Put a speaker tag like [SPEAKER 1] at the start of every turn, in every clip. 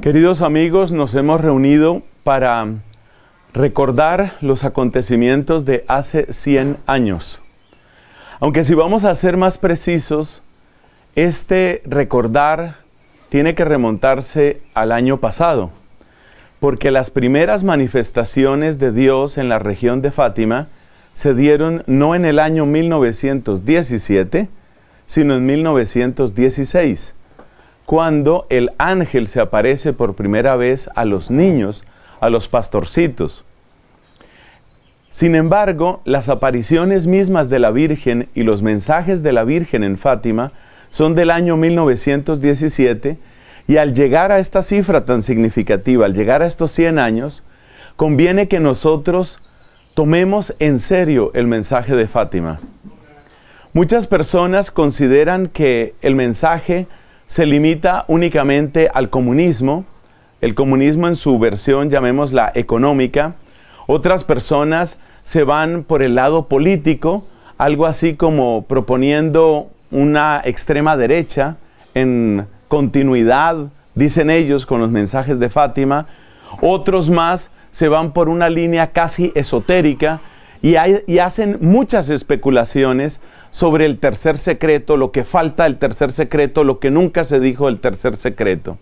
[SPEAKER 1] Queridos amigos, nos hemos reunido para recordar los acontecimientos de hace 100 años. Aunque si vamos a ser más precisos, este recordar tiene que remontarse al año pasado, porque las primeras manifestaciones de Dios en la región de Fátima se dieron no en el año 1917, sino en 1916 cuando el ángel se aparece por primera vez a los niños, a los pastorcitos. Sin embargo, las apariciones mismas de la Virgen y los mensajes de la Virgen en Fátima son del año 1917 y al llegar a esta cifra tan significativa, al llegar a estos 100 años, conviene que nosotros tomemos en serio el mensaje de Fátima. Muchas personas consideran que el mensaje se limita únicamente al comunismo, el comunismo en su versión, llamémosla económica. Otras personas se van por el lado político, algo así como proponiendo una extrema derecha en continuidad, dicen ellos, con los mensajes de Fátima. Otros más se van por una línea casi esotérica, y, hacen muchas especulaciones sobre el tercer secreto, lo que falta del tercer secreto, lo que nunca se dijo el tercer secreto.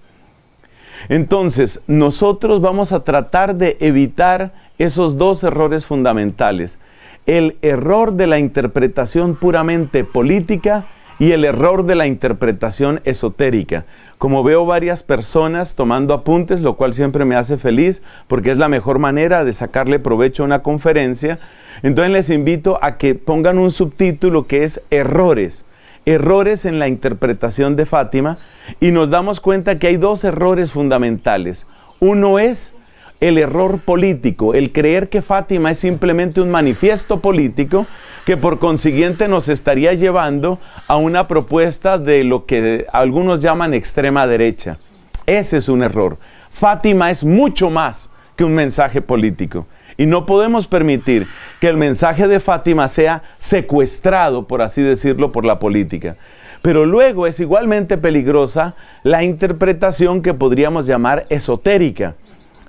[SPEAKER 1] Entonces, nosotros vamos a tratar de evitar esos dos errores fundamentales. El error de la interpretación puramente política y el error de la interpretación esotérica. Como veo varias personas tomando apuntes, lo cual siempre me hace feliz porque es la mejor manera de sacarle provecho a una conferencia, entonces les invito a que pongan un subtítulo que es errores errores en la interpretación de Fátima y nos damos cuenta que hay dos errores fundamentales. Uno es el error político, el creer que Fátima es simplemente un manifiesto político que por consiguiente nos estaría llevando a una propuesta de lo que algunos llaman extrema derecha. Ese es un error. Fátima es mucho más que un mensaje político. Y no podemos permitir que el mensaje de Fátima sea secuestrado, por así decirlo, por la política. Pero luego es igualmente peligrosa la interpretación que podríamos llamar esotérica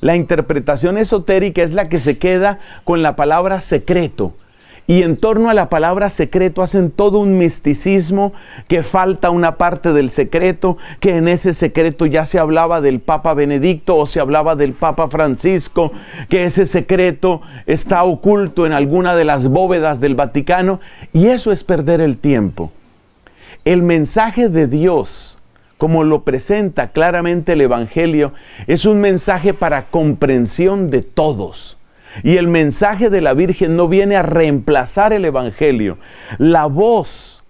[SPEAKER 1] la interpretación esotérica es la que se queda con la palabra secreto. Y en torno a la palabra secreto hacen todo un misticismo que falta una parte del secreto, que en ese secreto ya se hablaba del Papa Benedicto o se hablaba del Papa Francisco, que ese secreto está oculto en alguna de las bóvedas del Vaticano. Y eso es perder el tiempo. El mensaje de Dios como lo presenta claramente el Evangelio, es un mensaje para comprensión de todos. Y el mensaje de la Virgen no viene a reemplazar el Evangelio. La voz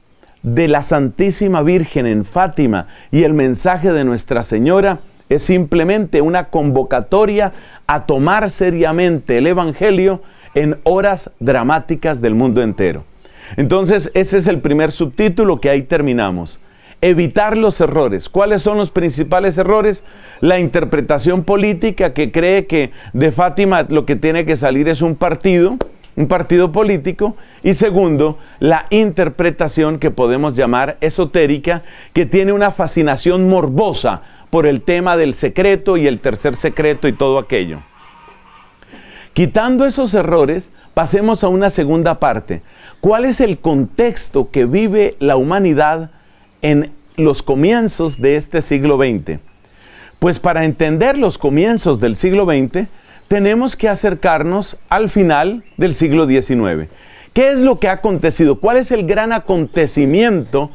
[SPEAKER 1] de la Santísima Virgen en Fátima y el mensaje de Nuestra Señora es simplemente una convocatoria a tomar seriamente el Evangelio en horas dramáticas del mundo entero. Entonces, ese es el primer subtítulo que ahí terminamos evitar los errores. ¿Cuáles son los principales errores? La interpretación política que cree que de Fátima lo que tiene que salir es un partido, un partido político. Y segundo, la interpretación que podemos llamar esotérica, que tiene una fascinación morbosa por el tema del secreto y el tercer secreto y todo aquello. Quitando esos errores, pasemos a una segunda parte. ¿Cuál es el contexto que vive la humanidad en los comienzos de este siglo XX? Pues para entender los comienzos del siglo XX, tenemos que acercarnos al final del siglo XIX. ¿Qué es lo que ha acontecido? ¿Cuál es el gran acontecimiento,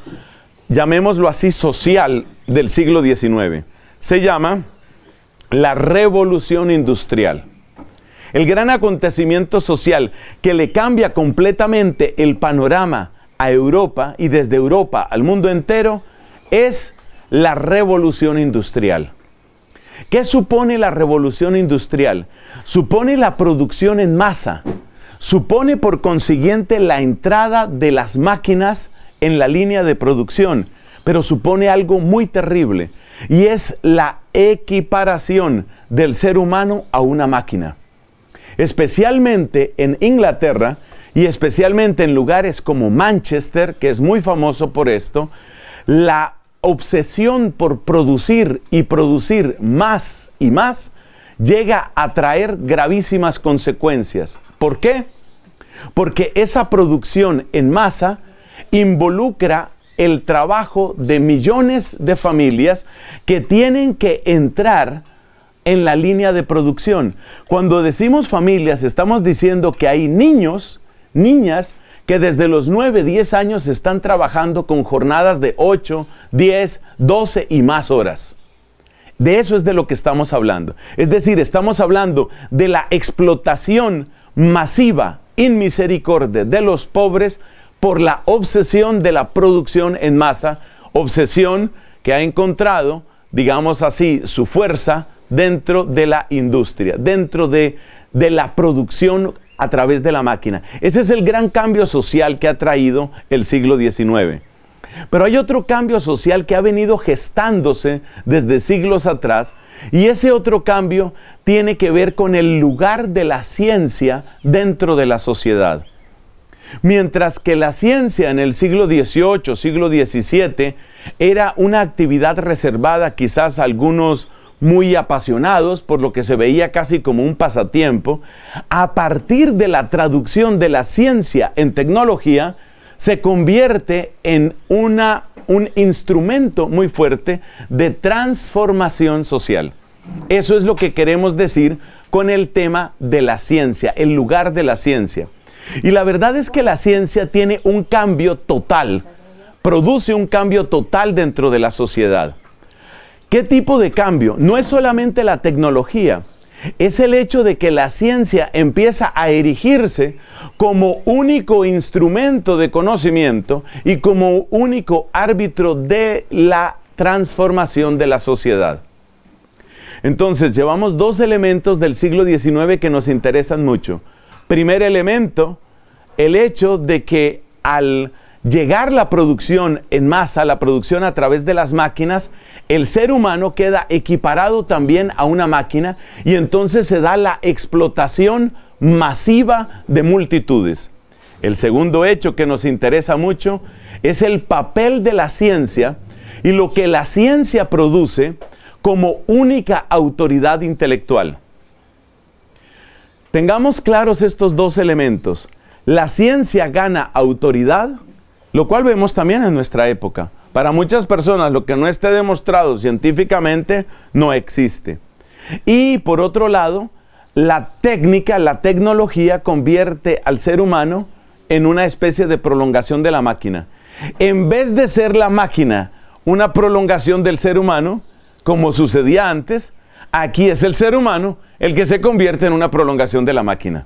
[SPEAKER 1] llamémoslo así, social del siglo XIX? Se llama la revolución industrial. El gran acontecimiento social que le cambia completamente el panorama Europa y desde Europa al mundo entero es la revolución industrial. ¿Qué supone la revolución industrial? Supone la producción en masa. Supone por consiguiente la entrada de las máquinas en la línea de producción, pero supone algo muy terrible y es la equiparación del ser humano a una máquina. Especialmente en Inglaterra, y especialmente en lugares como Manchester, que es muy famoso por esto, la obsesión por producir y producir más y más llega a traer gravísimas consecuencias. ¿Por qué? Porque esa producción en masa involucra el trabajo de millones de familias que tienen que entrar en la línea de producción. Cuando decimos familias, estamos diciendo que hay niños niñas que desde los 9, 10 años están trabajando con jornadas de 8, 10, 12 y más horas. De eso es de lo que estamos hablando. Es decir, estamos hablando de la explotación masiva, in de los pobres por la obsesión de la producción en masa, obsesión que ha encontrado, digamos así, su fuerza dentro de la industria, dentro de, de la producción a través de la máquina. Ese es el gran cambio social que ha traído el siglo XIX. Pero hay otro cambio social que ha venido gestándose desde siglos atrás y ese otro cambio tiene que ver con el lugar de la ciencia dentro de la sociedad. Mientras que la ciencia en el siglo XVIII, siglo XVII, era una actividad reservada quizás a algunos muy apasionados por lo que se veía casi como un pasatiempo, a partir de la traducción de la ciencia en tecnología, se convierte en una, un instrumento muy fuerte de transformación social. Eso es lo que queremos decir con el tema de la ciencia, el lugar de la ciencia. Y la verdad es que la ciencia tiene un cambio total, produce un cambio total dentro de la sociedad. ¿Qué tipo de cambio? No es solamente la tecnología, es el hecho de que la ciencia empieza a erigirse como único instrumento de conocimiento y como único árbitro de la transformación de la sociedad. Entonces, llevamos dos elementos del siglo XIX que nos interesan mucho. Primer elemento, el hecho de que al llegar la producción en masa, la producción a través de las máquinas, el ser humano queda equiparado también a una máquina y entonces se da la explotación masiva de multitudes. El segundo hecho que nos interesa mucho es el papel de la ciencia y lo que la ciencia produce como única autoridad intelectual. Tengamos claros estos dos elementos. La ciencia gana autoridad lo cual vemos también en nuestra época. Para muchas personas lo que no esté demostrado científicamente no existe. Y por otro lado, la técnica, la tecnología convierte al ser humano en una especie de prolongación de la máquina. En vez de ser la máquina una prolongación del ser humano, como sucedía antes, aquí es el ser humano el que se convierte en una prolongación de la máquina.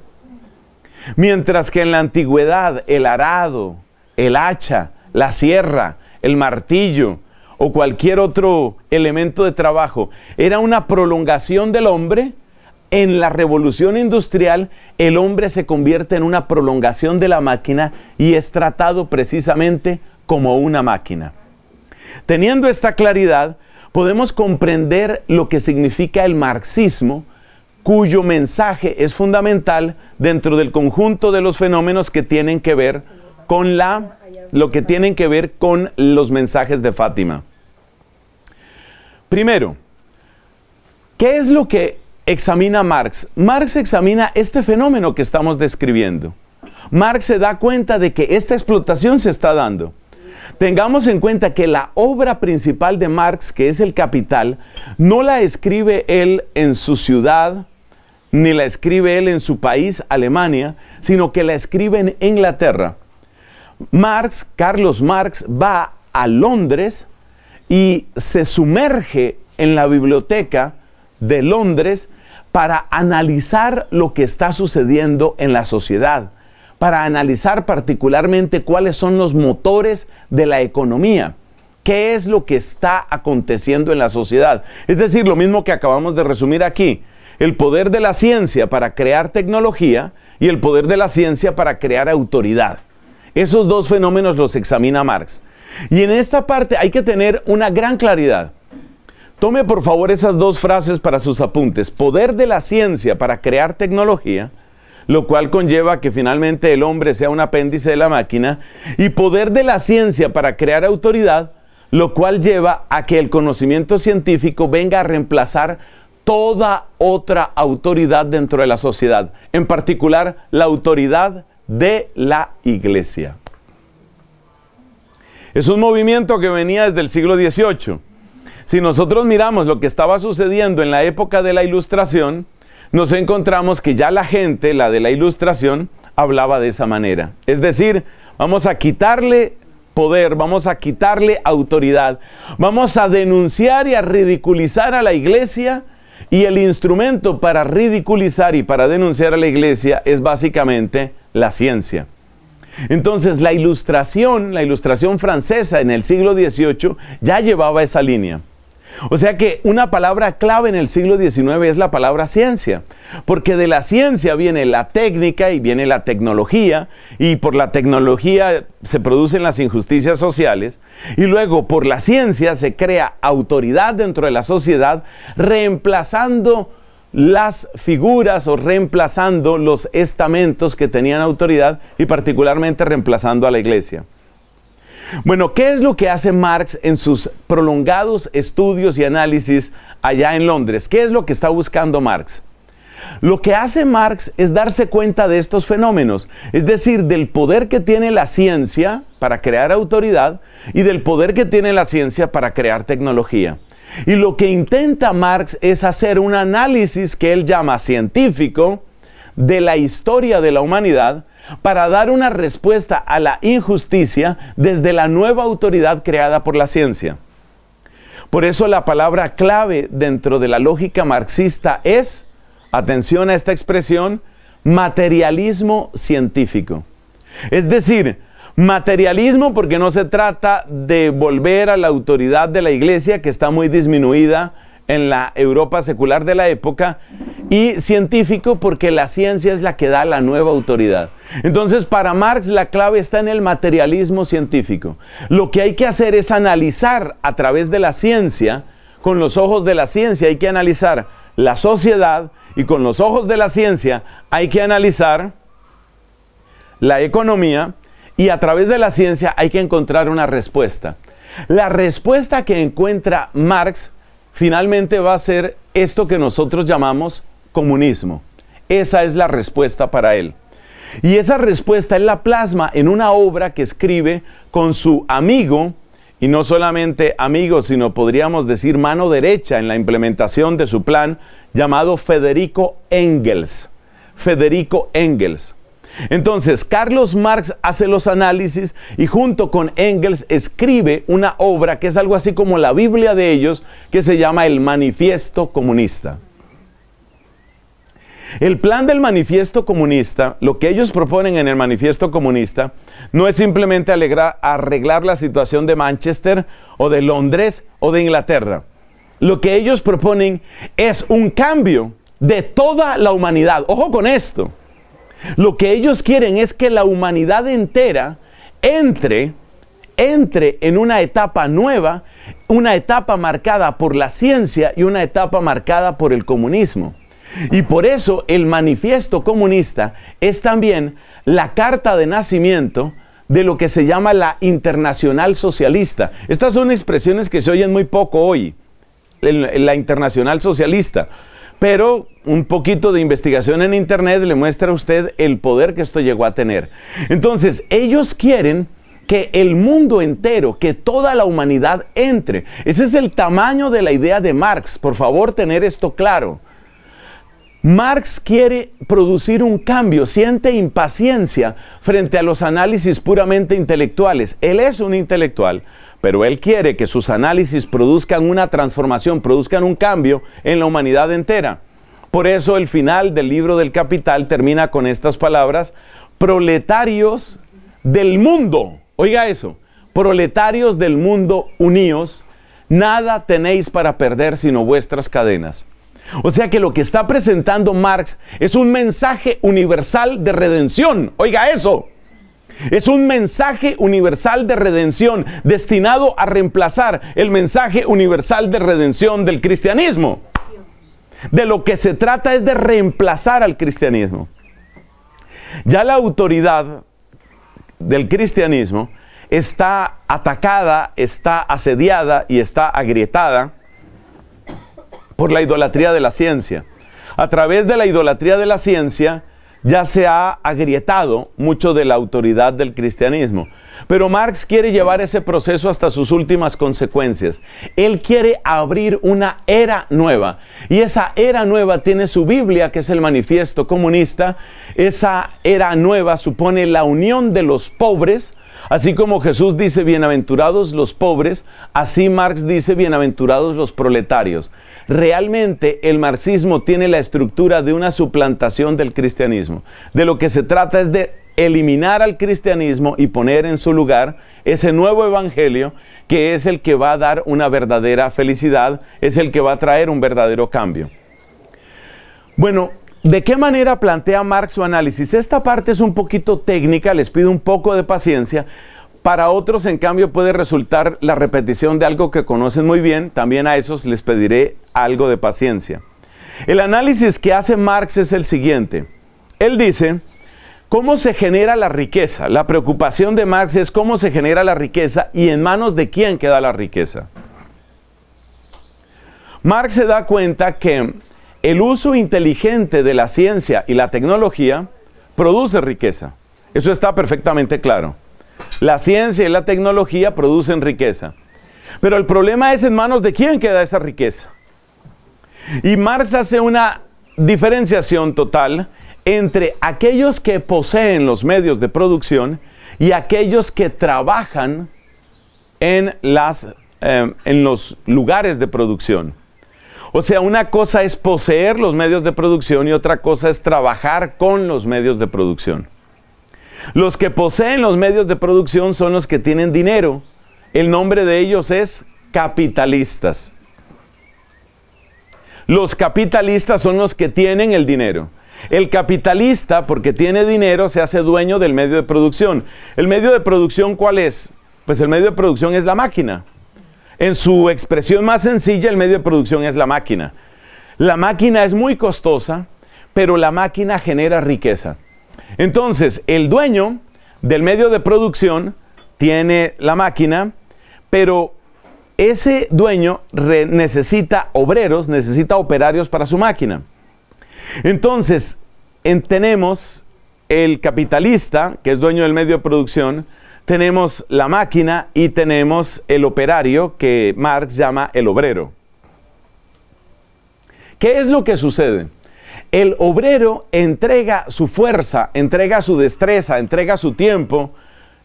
[SPEAKER 1] Mientras que en la antigüedad el arado, el hacha, la sierra, el martillo o cualquier otro elemento de trabajo, era una prolongación del hombre, en la revolución industrial el hombre se convierte en una prolongación de la máquina y es tratado precisamente como una máquina. Teniendo esta claridad, podemos comprender lo que significa el marxismo, cuyo mensaje es fundamental dentro del conjunto de los fenómenos que tienen que ver con la, lo que tienen que ver con los mensajes de Fátima. Primero, ¿qué es lo que examina Marx? Marx examina este fenómeno que estamos describiendo. Marx se da cuenta de que esta explotación se está dando. Tengamos en cuenta que la obra principal de Marx, que es el Capital, no la escribe él en su ciudad, ni la escribe él en su país, Alemania, sino que la escribe en Inglaterra. Marx, Carlos Marx, va a Londres y se sumerge en la biblioteca de Londres para analizar lo que está sucediendo en la sociedad, para analizar particularmente cuáles son los motores de la economía, qué es lo que está aconteciendo en la sociedad. Es decir, lo mismo que acabamos de resumir aquí, el poder de la ciencia para crear tecnología y el poder de la ciencia para crear autoridad. Esos dos fenómenos los examina Marx. Y en esta parte hay que tener una gran claridad. Tome por favor esas dos frases para sus apuntes. Poder de la ciencia para crear tecnología, lo cual conlleva que finalmente el hombre sea un apéndice de la máquina, y poder de la ciencia para crear autoridad, lo cual lleva a que el conocimiento científico venga a reemplazar toda otra autoridad dentro de la sociedad, en particular la autoridad de la iglesia. Es un movimiento que venía desde el siglo XVIII. Si nosotros miramos lo que estaba sucediendo en la época de la ilustración, nos encontramos que ya la gente, la de la ilustración, hablaba de esa manera. Es decir, vamos a quitarle poder, vamos a quitarle autoridad, vamos a denunciar y a ridiculizar a la iglesia y el instrumento para ridiculizar y para denunciar a la iglesia es básicamente la ciencia. Entonces la ilustración, la ilustración francesa en el siglo XVIII ya llevaba esa línea. O sea que una palabra clave en el siglo XIX es la palabra ciencia, porque de la ciencia viene la técnica y viene la tecnología, y por la tecnología se producen las injusticias sociales, y luego por la ciencia se crea autoridad dentro de la sociedad, reemplazando las figuras o reemplazando los estamentos que tenían autoridad y particularmente reemplazando a la iglesia. Bueno, ¿qué es lo que hace Marx en sus prolongados estudios y análisis allá en Londres? ¿Qué es lo que está buscando Marx? Lo que hace Marx es darse cuenta de estos fenómenos, es decir, del poder que tiene la ciencia para crear autoridad y del poder que tiene la ciencia para crear tecnología. Y lo que intenta Marx es hacer un análisis que él llama científico de la historia de la humanidad para dar una respuesta a la injusticia desde la nueva autoridad creada por la ciencia. Por eso la palabra clave dentro de la lógica marxista es, atención a esta expresión, materialismo científico. Es decir, Materialismo porque no se trata de volver a la autoridad de la iglesia que está muy disminuida en la Europa secular de la época y científico porque la ciencia es la que da la nueva autoridad. Entonces para Marx la clave está en el materialismo científico. Lo que hay que hacer es analizar a través de la ciencia, con los ojos de la ciencia hay que analizar la sociedad y con los ojos de la ciencia hay que analizar la economía y a través de la ciencia hay que encontrar una respuesta. La respuesta que encuentra Marx finalmente va a ser esto que nosotros llamamos comunismo. Esa es la respuesta para él. Y esa respuesta él la plasma en una obra que escribe con su amigo, y no solamente amigo, sino podríamos decir mano derecha en la implementación de su plan, llamado Federico Engels. Federico Engels. Entonces, Carlos Marx hace los análisis y junto con Engels escribe una obra que es algo así como la Biblia de ellos, que se llama El Manifiesto Comunista. El plan del manifiesto comunista, lo que ellos proponen en el manifiesto comunista, no es simplemente arreglar la situación de Manchester o de Londres o de Inglaterra. Lo que ellos proponen es un cambio de toda la humanidad. Ojo con esto. Lo que ellos quieren es que la humanidad entera entre entre en una etapa nueva, una etapa marcada por la ciencia y una etapa marcada por el comunismo. Y por eso el manifiesto comunista es también la carta de nacimiento de lo que se llama la internacional socialista. Estas son expresiones que se oyen muy poco hoy, en la internacional socialista pero un poquito de investigación en Internet le muestra a usted el poder que esto llegó a tener. Entonces, ellos quieren que el mundo entero, que toda la humanidad entre. Ese es el tamaño de la idea de Marx. Por favor, tener esto claro. Marx quiere producir un cambio, siente impaciencia frente a los análisis puramente intelectuales. Él es un intelectual, pero Él quiere que sus análisis produzcan una transformación, produzcan un cambio en la humanidad entera. Por eso el final del libro del Capital termina con estas palabras, proletarios del mundo, oiga eso, proletarios del mundo unidos, nada tenéis para perder sino vuestras cadenas. O sea que lo que está presentando Marx es un mensaje universal de redención, oiga eso. Es un mensaje universal de redención destinado a reemplazar el mensaje universal de redención del cristianismo. De lo que se trata es de reemplazar al cristianismo. Ya la autoridad del cristianismo está atacada, está asediada y está agrietada por la idolatría de la ciencia. A través de la idolatría de la ciencia, ya se ha agrietado mucho de la autoridad del cristianismo. Pero Marx quiere llevar ese proceso hasta sus últimas consecuencias. Él quiere abrir una era nueva. Y esa era nueva tiene su Biblia, que es el manifiesto comunista. Esa era nueva supone la unión de los pobres Así como Jesús dice, bienaventurados los pobres, así Marx dice, bienaventurados los proletarios. Realmente el marxismo tiene la estructura de una suplantación del cristianismo. De lo que se trata es de eliminar al cristianismo y poner en su lugar ese nuevo evangelio que es el que va a dar una verdadera felicidad, es el que va a traer un verdadero cambio. Bueno, ¿De qué manera plantea Marx su análisis? Esta parte es un poquito técnica, les pido un poco de paciencia. Para otros, en cambio, puede resultar la repetición de algo que conocen muy bien. También a esos les pediré algo de paciencia. El análisis que hace Marx es el siguiente. Él dice, ¿cómo se genera la riqueza? La preocupación de Marx es cómo se genera la riqueza y en manos de quién queda la riqueza. Marx se da cuenta que el uso inteligente de la ciencia y la tecnología produce riqueza. Eso está perfectamente claro. La ciencia y la tecnología producen riqueza. Pero el problema es en manos de quién queda esa riqueza. Y Marx hace una diferenciación total entre aquellos que poseen los medios de producción y aquellos que trabajan en, eh, en los lugares de producción. O sea, una cosa es poseer los medios de producción y otra cosa es trabajar con los medios de producción. Los que poseen los medios de producción son los que tienen dinero. El nombre de ellos es capitalistas. Los capitalistas son los que tienen el dinero. El capitalista, porque tiene dinero, se hace dueño del medio de producción. ¿El medio de producción cuál es? Pues el medio de producción es la máquina. En su expresión más sencilla, el medio de producción es la máquina. La máquina es muy costosa, pero la máquina genera riqueza. Entonces, el dueño del medio de producción tiene la máquina, pero ese dueño necesita obreros, necesita operarios para su máquina. Entonces, tenemos el capitalista, que es dueño del medio de producción, tenemos la máquina y tenemos el operario que Marx llama el obrero. ¿Qué es lo que sucede? El obrero entrega su fuerza, entrega su destreza, entrega su tiempo,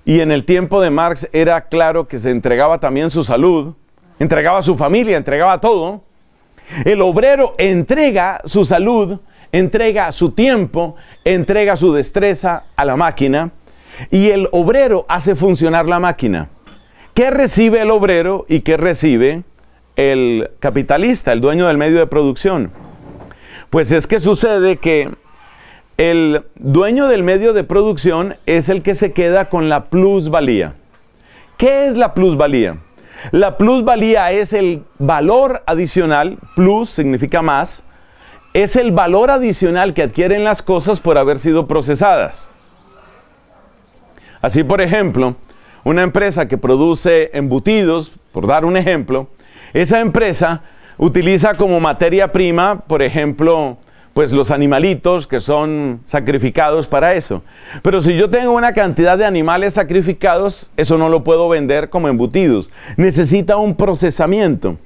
[SPEAKER 1] y en el tiempo de Marx era claro que se entregaba también su salud, entregaba su familia, entregaba todo. El obrero entrega su salud, entrega su tiempo, entrega su destreza a la máquina y el obrero hace funcionar la máquina. ¿Qué recibe el obrero y qué recibe el capitalista, el dueño del medio de producción? Pues es que sucede que el dueño del medio de producción es el que se queda con la plusvalía. ¿Qué es la plusvalía? La plusvalía es el valor adicional, plus significa más, es el valor adicional que adquieren las cosas por haber sido procesadas. Así, por ejemplo, una empresa que produce embutidos, por dar un ejemplo, esa empresa utiliza como materia prima, por ejemplo, pues los animalitos que son sacrificados para eso. Pero si yo tengo una cantidad de animales sacrificados, eso no lo puedo vender como embutidos. Necesita un procesamiento.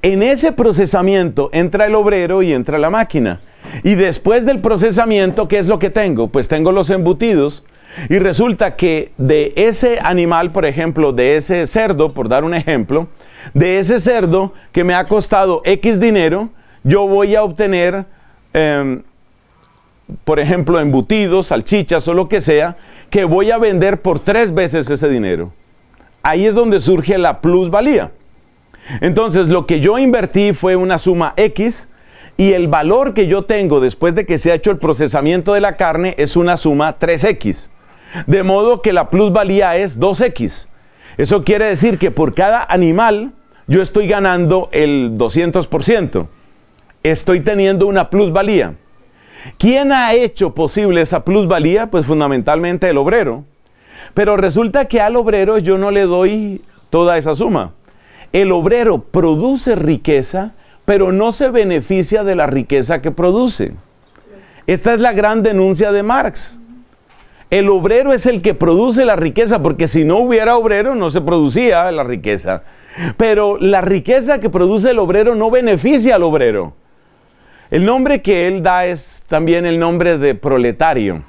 [SPEAKER 1] En ese procesamiento entra el obrero y entra la máquina. Y después del procesamiento, ¿qué es lo que tengo? Pues tengo los embutidos y resulta que de ese animal, por ejemplo, de ese cerdo, por dar un ejemplo, de ese cerdo que me ha costado X dinero, yo voy a obtener, em, por ejemplo, embutidos, salchichas o lo que sea, que voy a vender por tres veces ese dinero. Ahí es donde surge la plusvalía. Entonces, lo que yo invertí fue una suma X y el valor que yo tengo después de que se ha hecho el procesamiento de la carne es una suma 3X. De modo que la plusvalía es 2X. Eso quiere decir que por cada animal yo estoy ganando el 200%. Estoy teniendo una plusvalía. ¿Quién ha hecho posible esa plusvalía? Pues fundamentalmente el obrero. Pero resulta que al obrero yo no le doy toda esa suma. El obrero produce riqueza, pero no se beneficia de la riqueza que produce. Esta es la gran denuncia de Marx. El obrero es el que produce la riqueza, porque si no hubiera obrero no se producía la riqueza. Pero la riqueza que produce el obrero no beneficia al obrero. El nombre que él da es también el nombre de proletario.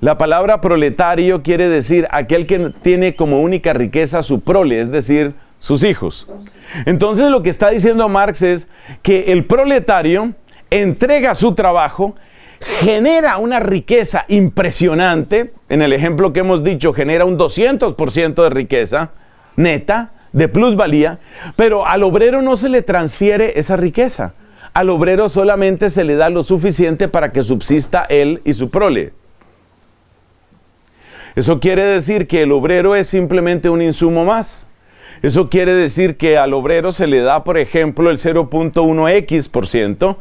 [SPEAKER 1] La palabra proletario quiere decir aquel que tiene como única riqueza su prole, es decir, sus hijos. Entonces lo que está diciendo Marx es que el proletario entrega su trabajo genera una riqueza impresionante, en el ejemplo que hemos dicho, genera un 200% de riqueza neta, de plusvalía, pero al obrero no se le transfiere esa riqueza. Al obrero solamente se le da lo suficiente para que subsista él y su prole. Eso quiere decir que el obrero es simplemente un insumo más. Eso quiere decir que al obrero se le da, por ejemplo, el 0.1x%,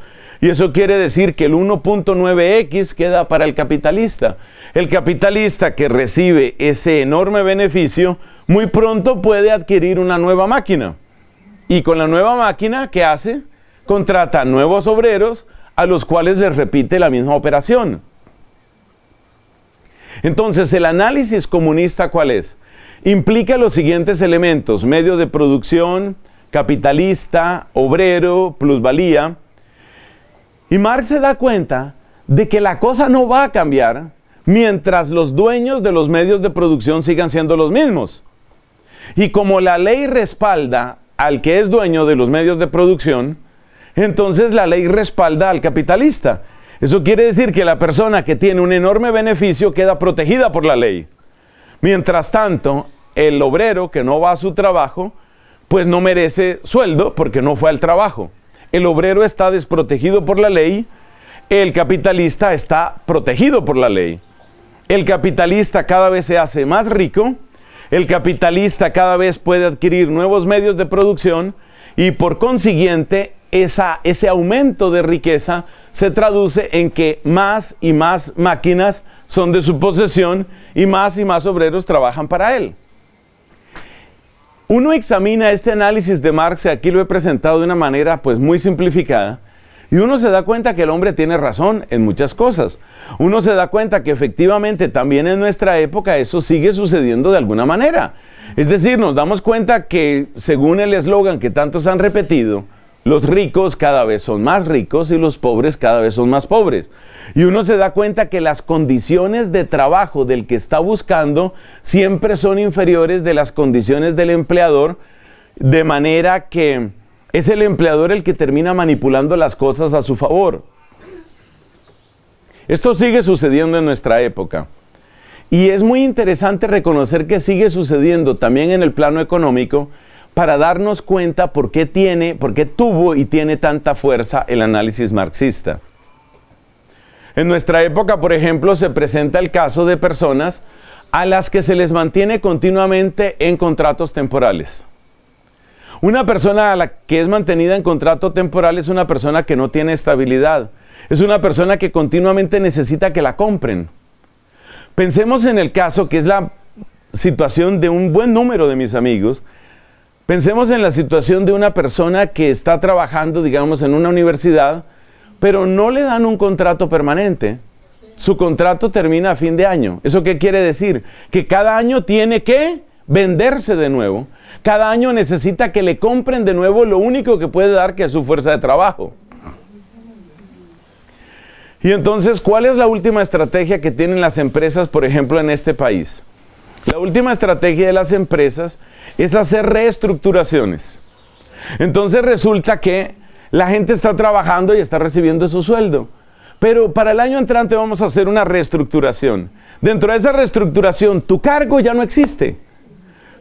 [SPEAKER 1] y eso quiere decir que el 1.9x queda para el capitalista. El capitalista que recibe ese enorme beneficio, muy pronto puede adquirir una nueva máquina. Y con la nueva máquina, ¿qué hace? Contrata nuevos obreros a los cuales les repite la misma operación. Entonces, el análisis comunista, ¿cuál es? Implica los siguientes elementos, medio de producción, capitalista, obrero, plusvalía, y Marx se da cuenta de que la cosa no va a cambiar mientras los dueños de los medios de producción sigan siendo los mismos. Y como la ley respalda al que es dueño de los medios de producción, entonces la ley respalda al capitalista. Eso quiere decir que la persona que tiene un enorme beneficio queda protegida por la ley. Mientras tanto, el obrero que no va a su trabajo, pues no merece sueldo porque no fue al trabajo. El obrero está desprotegido por la ley, el capitalista está protegido por la ley. El capitalista cada vez se hace más rico, el capitalista cada vez puede adquirir nuevos medios de producción y por consiguiente ese aumento de riqueza se traduce en que más y más máquinas son de su posesión y más y más obreros trabajan para él. Uno examina este análisis de Marx, y aquí lo he presentado de una manera pues muy simplificada, y uno se da cuenta que el hombre tiene razón en muchas cosas. Uno se da cuenta que efectivamente también en nuestra época eso sigue sucediendo de alguna manera. Es decir, nos damos cuenta que según el eslogan que tantos han repetido, los ricos cada vez son más ricos y los pobres cada vez son más pobres. Y uno se da cuenta que las condiciones de trabajo del que está buscando siempre son inferiores de las condiciones del empleador, de manera que es el empleador el que termina manipulando las cosas a su favor. Esto sigue sucediendo en nuestra época. Y es muy interesante reconocer que sigue sucediendo también en el plano económico, para darnos cuenta por qué tiene, por qué tuvo y tiene tanta fuerza el análisis marxista. En nuestra época, por ejemplo, se presenta el caso de personas a las que se les mantiene continuamente en contratos temporales. Una persona a la que es mantenida en contrato temporal es una persona que no tiene estabilidad, es una persona que continuamente necesita que la compren. Pensemos en el caso que es la situación de un buen número de mis amigos, Pensemos en la situación de una persona que está trabajando, digamos, en una universidad, pero no le dan un contrato permanente. Su contrato termina a fin de año. ¿Eso qué quiere decir? Que cada año tiene que venderse de nuevo. Cada año necesita que le compren de nuevo lo único que puede dar que es su fuerza de trabajo. Y entonces, ¿cuál es la última estrategia que tienen las empresas, por ejemplo, en este país? La última estrategia de las empresas es hacer reestructuraciones. Entonces resulta que la gente está trabajando y está recibiendo su sueldo. Pero para el año entrante vamos a hacer una reestructuración. Dentro de esa reestructuración, tu cargo ya no existe.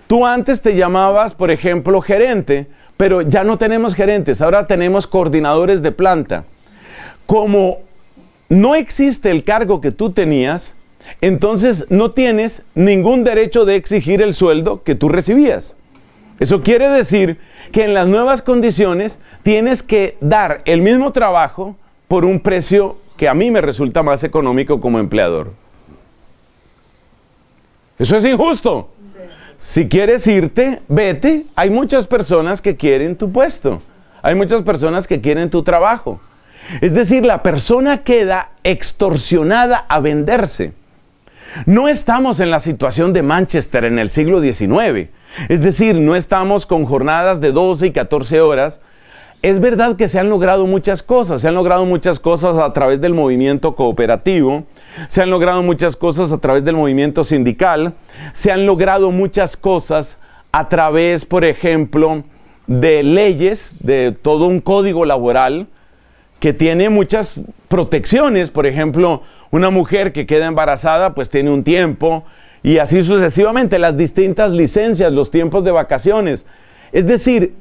[SPEAKER 1] Tú antes te llamabas, por ejemplo, gerente, pero ya no tenemos gerentes, ahora tenemos coordinadores de planta. Como no existe el cargo que tú tenías, entonces no tienes ningún derecho de exigir el sueldo que tú recibías. Eso quiere decir que en las nuevas condiciones tienes que dar el mismo trabajo por un precio que a mí me resulta más económico como empleador. Eso es injusto. Si quieres irte, vete. Hay muchas personas que quieren tu puesto. Hay muchas personas que quieren tu trabajo. Es decir, la persona queda extorsionada a venderse. No estamos en la situación de Manchester en el siglo XIX, es decir, no estamos con jornadas de 12 y 14 horas. Es verdad que se han logrado muchas cosas, se han logrado muchas cosas a través del movimiento cooperativo, se han logrado muchas cosas a través del movimiento sindical, se han logrado muchas cosas a través, por ejemplo, de leyes, de todo un código laboral, que tiene muchas protecciones. Por ejemplo, una mujer que queda embarazada, pues tiene un tiempo y así sucesivamente, las distintas licencias, los tiempos de vacaciones. Es decir,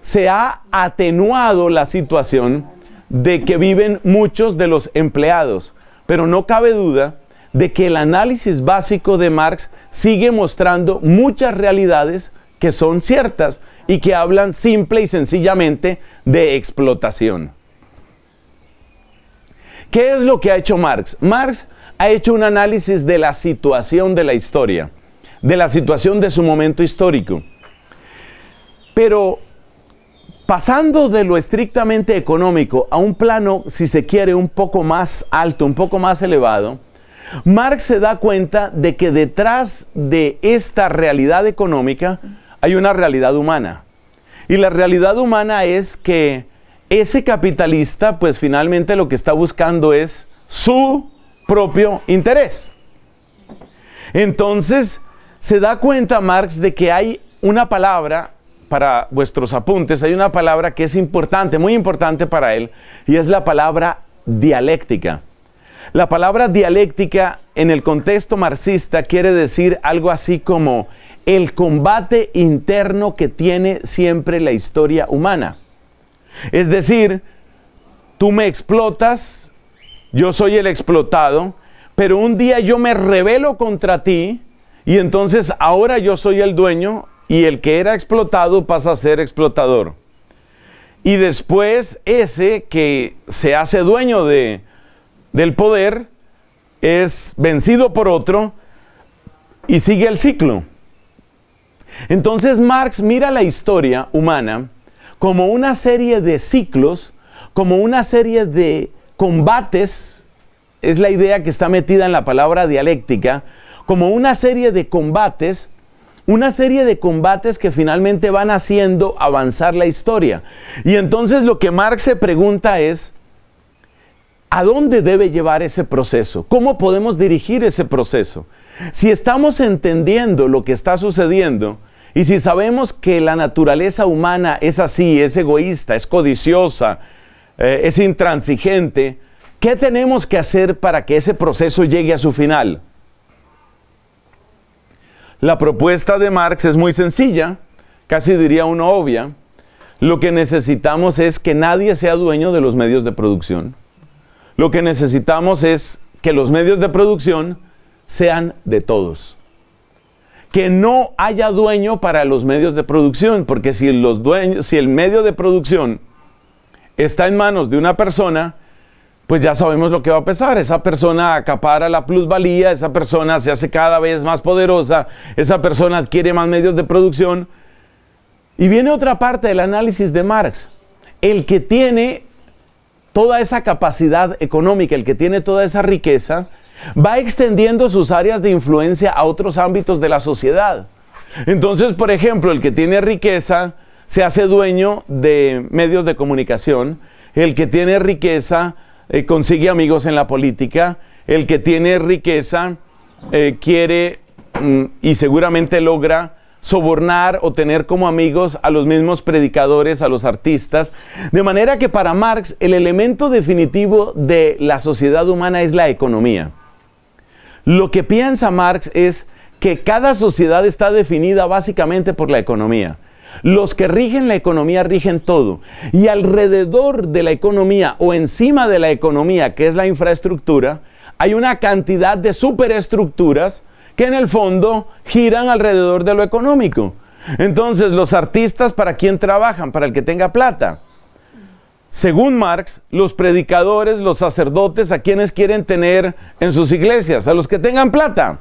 [SPEAKER 1] se ha atenuado la situación de que viven muchos de los empleados, pero no cabe duda de que el análisis básico de Marx sigue mostrando muchas realidades que son ciertas y que hablan simple y sencillamente de explotación. ¿Qué es lo que ha hecho Marx? Marx ha hecho un análisis de la situación de la historia, de la situación de su momento histórico. Pero pasando de lo estrictamente económico a un plano, si se quiere, un poco más alto, un poco más elevado, Marx se da cuenta de que detrás de esta realidad económica hay una realidad humana. Y la realidad humana es que ese capitalista pues finalmente lo que está buscando es su propio interés. Entonces, se da cuenta Marx de que hay una palabra para vuestros apuntes, hay una palabra que es importante, muy importante para él, y es la palabra dialéctica. La palabra dialéctica en el contexto marxista quiere decir algo así como el combate interno que tiene siempre la historia humana. Es decir, tú me explotas, yo soy el explotado, pero un día yo me rebelo contra ti y entonces ahora yo soy el dueño y el que era explotado pasa a ser explotador. Y después ese que se hace dueño del poder es vencido por otro y sigue el ciclo. Entonces Marx mira la historia humana como una serie de ciclos, como una serie de combates, es la idea que está metida en la palabra dialéctica, como una serie de combates, una serie de combates que finalmente van haciendo avanzar la historia. Y entonces lo que Marx se pregunta es, ¿A dónde debe llevar ese proceso? ¿Cómo podemos dirigir ese proceso? Si estamos entendiendo lo que está sucediendo, y si sabemos que la naturaleza humana es así, es egoísta, es codiciosa, eh, es intransigente, ¿qué tenemos que hacer para que ese proceso llegue a su final? La propuesta de Marx es muy sencilla, casi diría una obvia. Lo que necesitamos es que nadie sea dueño de los medios de producción. Lo que necesitamos es que los medios de producción sean de todos que no haya dueño para los medios de producción, porque si, el medio de producción está en manos de una persona, pues ya sabemos lo que va a pasar. Esa persona acapara la plusvalía, esa persona se hace cada vez más poderosa, esa persona adquiere más medios de producción. Y viene otra parte del análisis de Marx. El que tiene toda esa capacidad económica, el que tiene toda esa riqueza, va extendiendo sus áreas de influencia a otros ámbitos de la sociedad. Entonces, por ejemplo, el que tiene riqueza se hace dueño de medios de comunicación, el que tiene riqueza eh, consigue amigos en la política, el que tiene riqueza eh, quiere mm, y seguramente logra sobornar o tener como amigos a los mismos predicadores, a los artistas. De manera que para Marx el elemento definitivo de la sociedad humana es la economía. Lo que piensa Marx es que cada sociedad está definida básicamente por la economía. Los que rigen la economía rigen todo. Y alrededor de la economía o encima de la economía, que es la infraestructura, hay una cantidad de superestructuras que en el fondo giran alrededor de lo económico. Entonces, los artistas, ¿para quién trabajan? Para el que tenga plata. Según Marx, los predicadores, los sacerdotes, a quienes quieren tener en sus iglesias, a los que tengan plata.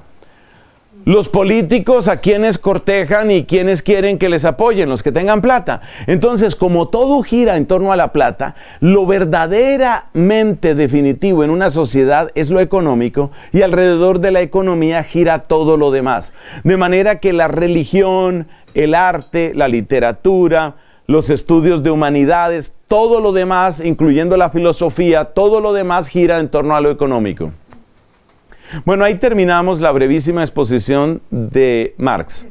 [SPEAKER 1] Los políticos a quienes cortejan y quienes quieren que les apoyen, los que tengan plata. Entonces, como todo gira en torno a la plata, lo verdaderamente definitivo en una sociedad es lo económico y alrededor de la economía gira todo lo demás. De manera que la religión, el arte, la literatura, los estudios de humanidades, todo lo demás, incluyendo la filosofía, todo lo demás gira en torno a lo económico. Bueno, ahí terminamos la brevísima exposición de Marx.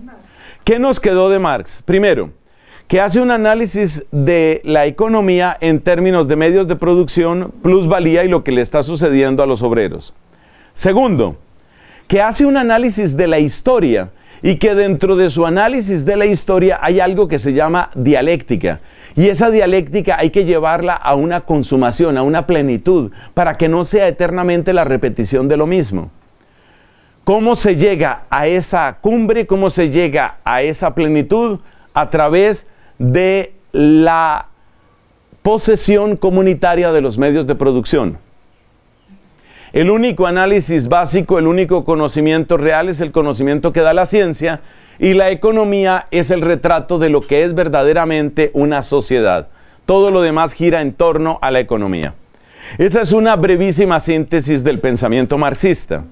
[SPEAKER 1] ¿Qué nos quedó de Marx? Primero, que hace un análisis de la economía en términos de medios de producción, plusvalía y lo que le está sucediendo a los obreros. Segundo, que hace un análisis de la historia y que dentro de su análisis de la historia hay algo que se llama dialéctica. Y esa dialéctica hay que llevarla a una consumación, a una plenitud, para que no sea eternamente la repetición de lo mismo. ¿Cómo se llega a esa cumbre? ¿Cómo se llega a esa plenitud? A través de la posesión comunitaria de los medios de producción. El único análisis básico, el único conocimiento real es el conocimiento que da la ciencia y la economía es el retrato de lo que es verdaderamente una sociedad. Todo lo demás gira en torno a la economía. Esa es una brevísima síntesis del pensamiento marxista.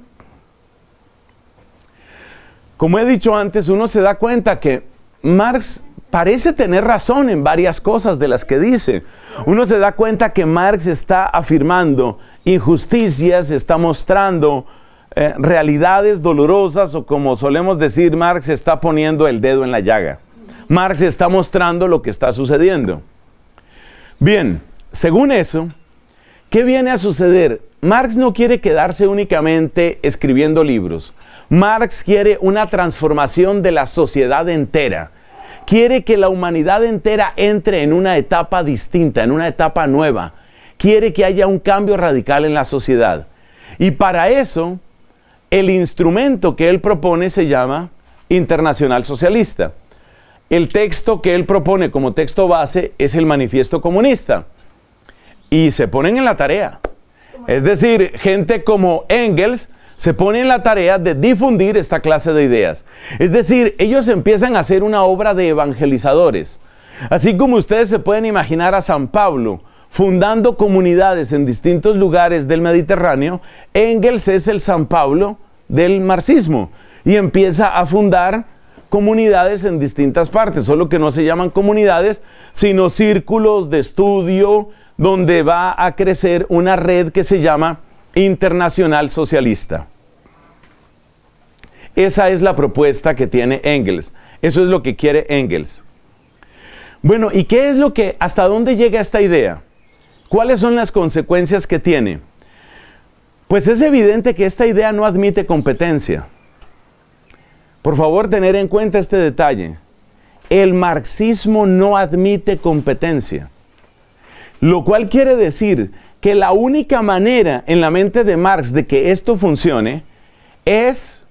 [SPEAKER 1] Como he dicho antes, uno se da cuenta que Marx parece tener razón en varias cosas de las que dice. Uno se da cuenta que Marx está afirmando injusticias, está mostrando eh, realidades dolorosas o como solemos decir, Marx está poniendo el dedo en la llaga. Marx está mostrando lo que está sucediendo. Bien, según eso, ¿qué viene a suceder? Marx no quiere quedarse únicamente escribiendo libros. Marx quiere una transformación de la sociedad entera. Quiere que la humanidad entera entre en una etapa distinta, en una etapa nueva quiere que haya un cambio radical en la sociedad. Y para eso, el instrumento que él propone se llama Internacional Socialista. El texto que él propone como texto base es el Manifiesto Comunista. Y se ponen en la tarea. Es decir, gente como Engels se pone en la tarea de difundir esta clase de ideas. Es decir, ellos empiezan a hacer una obra de evangelizadores. Así como ustedes se pueden imaginar a San Pablo, fundando comunidades en distintos lugares del Mediterráneo, Engels es el San Pablo del marxismo y empieza a fundar comunidades en distintas partes, solo que no se llaman comunidades, sino círculos de estudio donde va a crecer una red que se llama Internacional Socialista. Esa es la propuesta que tiene Engels. Eso es lo que quiere Engels. Bueno, ¿y qué es lo que, hasta dónde llega esta idea? ¿Cuáles son las consecuencias que tiene? Pues es evidente que esta idea no admite competencia. Por favor, tener en cuenta este detalle. El marxismo no admite competencia. Lo cual quiere decir que la única manera en la mente de Marx de que esto funcione es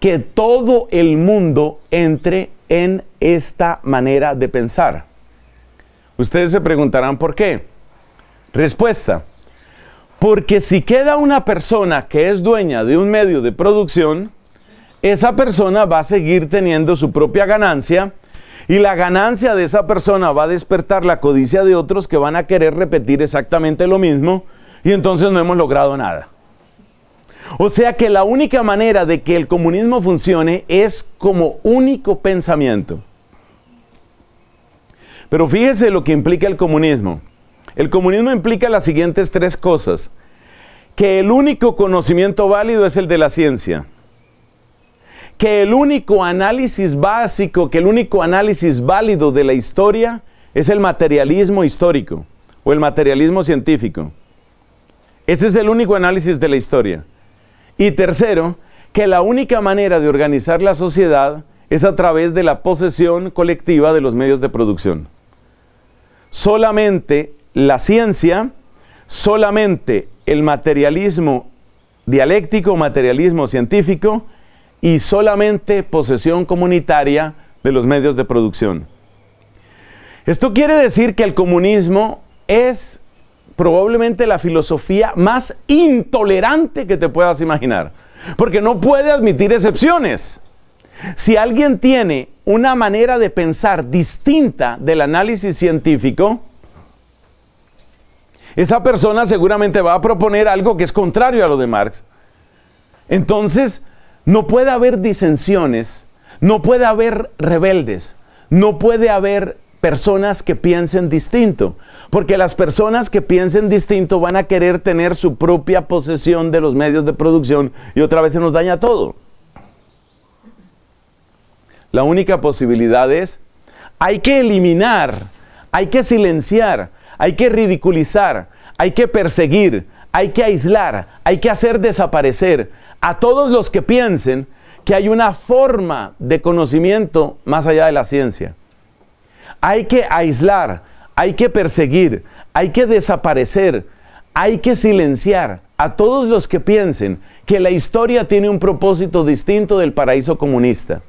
[SPEAKER 1] que todo el mundo entre en esta manera de pensar. Ustedes se preguntarán por qué. Respuesta. Porque si queda una persona que es dueña de un medio de producción, esa persona va a seguir teniendo su propia ganancia y la ganancia de esa persona va a despertar la codicia de otros que van a querer repetir exactamente lo mismo y entonces no hemos logrado nada. O sea que la única manera de que el comunismo funcione es como único pensamiento. Pero fíjese lo que implica el comunismo. El comunismo implica las siguientes tres cosas. Que el único conocimiento válido es el de la ciencia. Que el único análisis básico, que el único análisis válido de la historia es el materialismo histórico o el materialismo científico. Ese es el único análisis de la historia. Y tercero, que la única manera de organizar la sociedad es a través de la posesión colectiva de los medios de producción. Solamente la ciencia, solamente el materialismo dialéctico, materialismo científico y solamente posesión comunitaria de los medios de producción. Esto quiere decir que el comunismo es probablemente la filosofía más intolerante que te puedas imaginar, porque no puede admitir excepciones. Si alguien tiene una manera de pensar distinta del análisis científico, esa persona seguramente va a proponer algo que es contrario a lo de Marx. Entonces, no puede haber disensiones, no puede haber rebeldes, no puede haber personas que piensen distinto, porque las personas que piensen distinto van a querer tener su propia posesión de los medios de producción y otra vez se nos daña todo. La única posibilidad es, hay que eliminar, hay que silenciar, hay que ridiculizar, hay que perseguir, hay que aislar, hay que hacer desaparecer a todos los que piensen que hay una forma de conocimiento más allá de la ciencia. Hay que aislar, hay que perseguir, hay que desaparecer, hay que silenciar a todos los que piensen que la historia tiene un propósito distinto del paraíso comunista.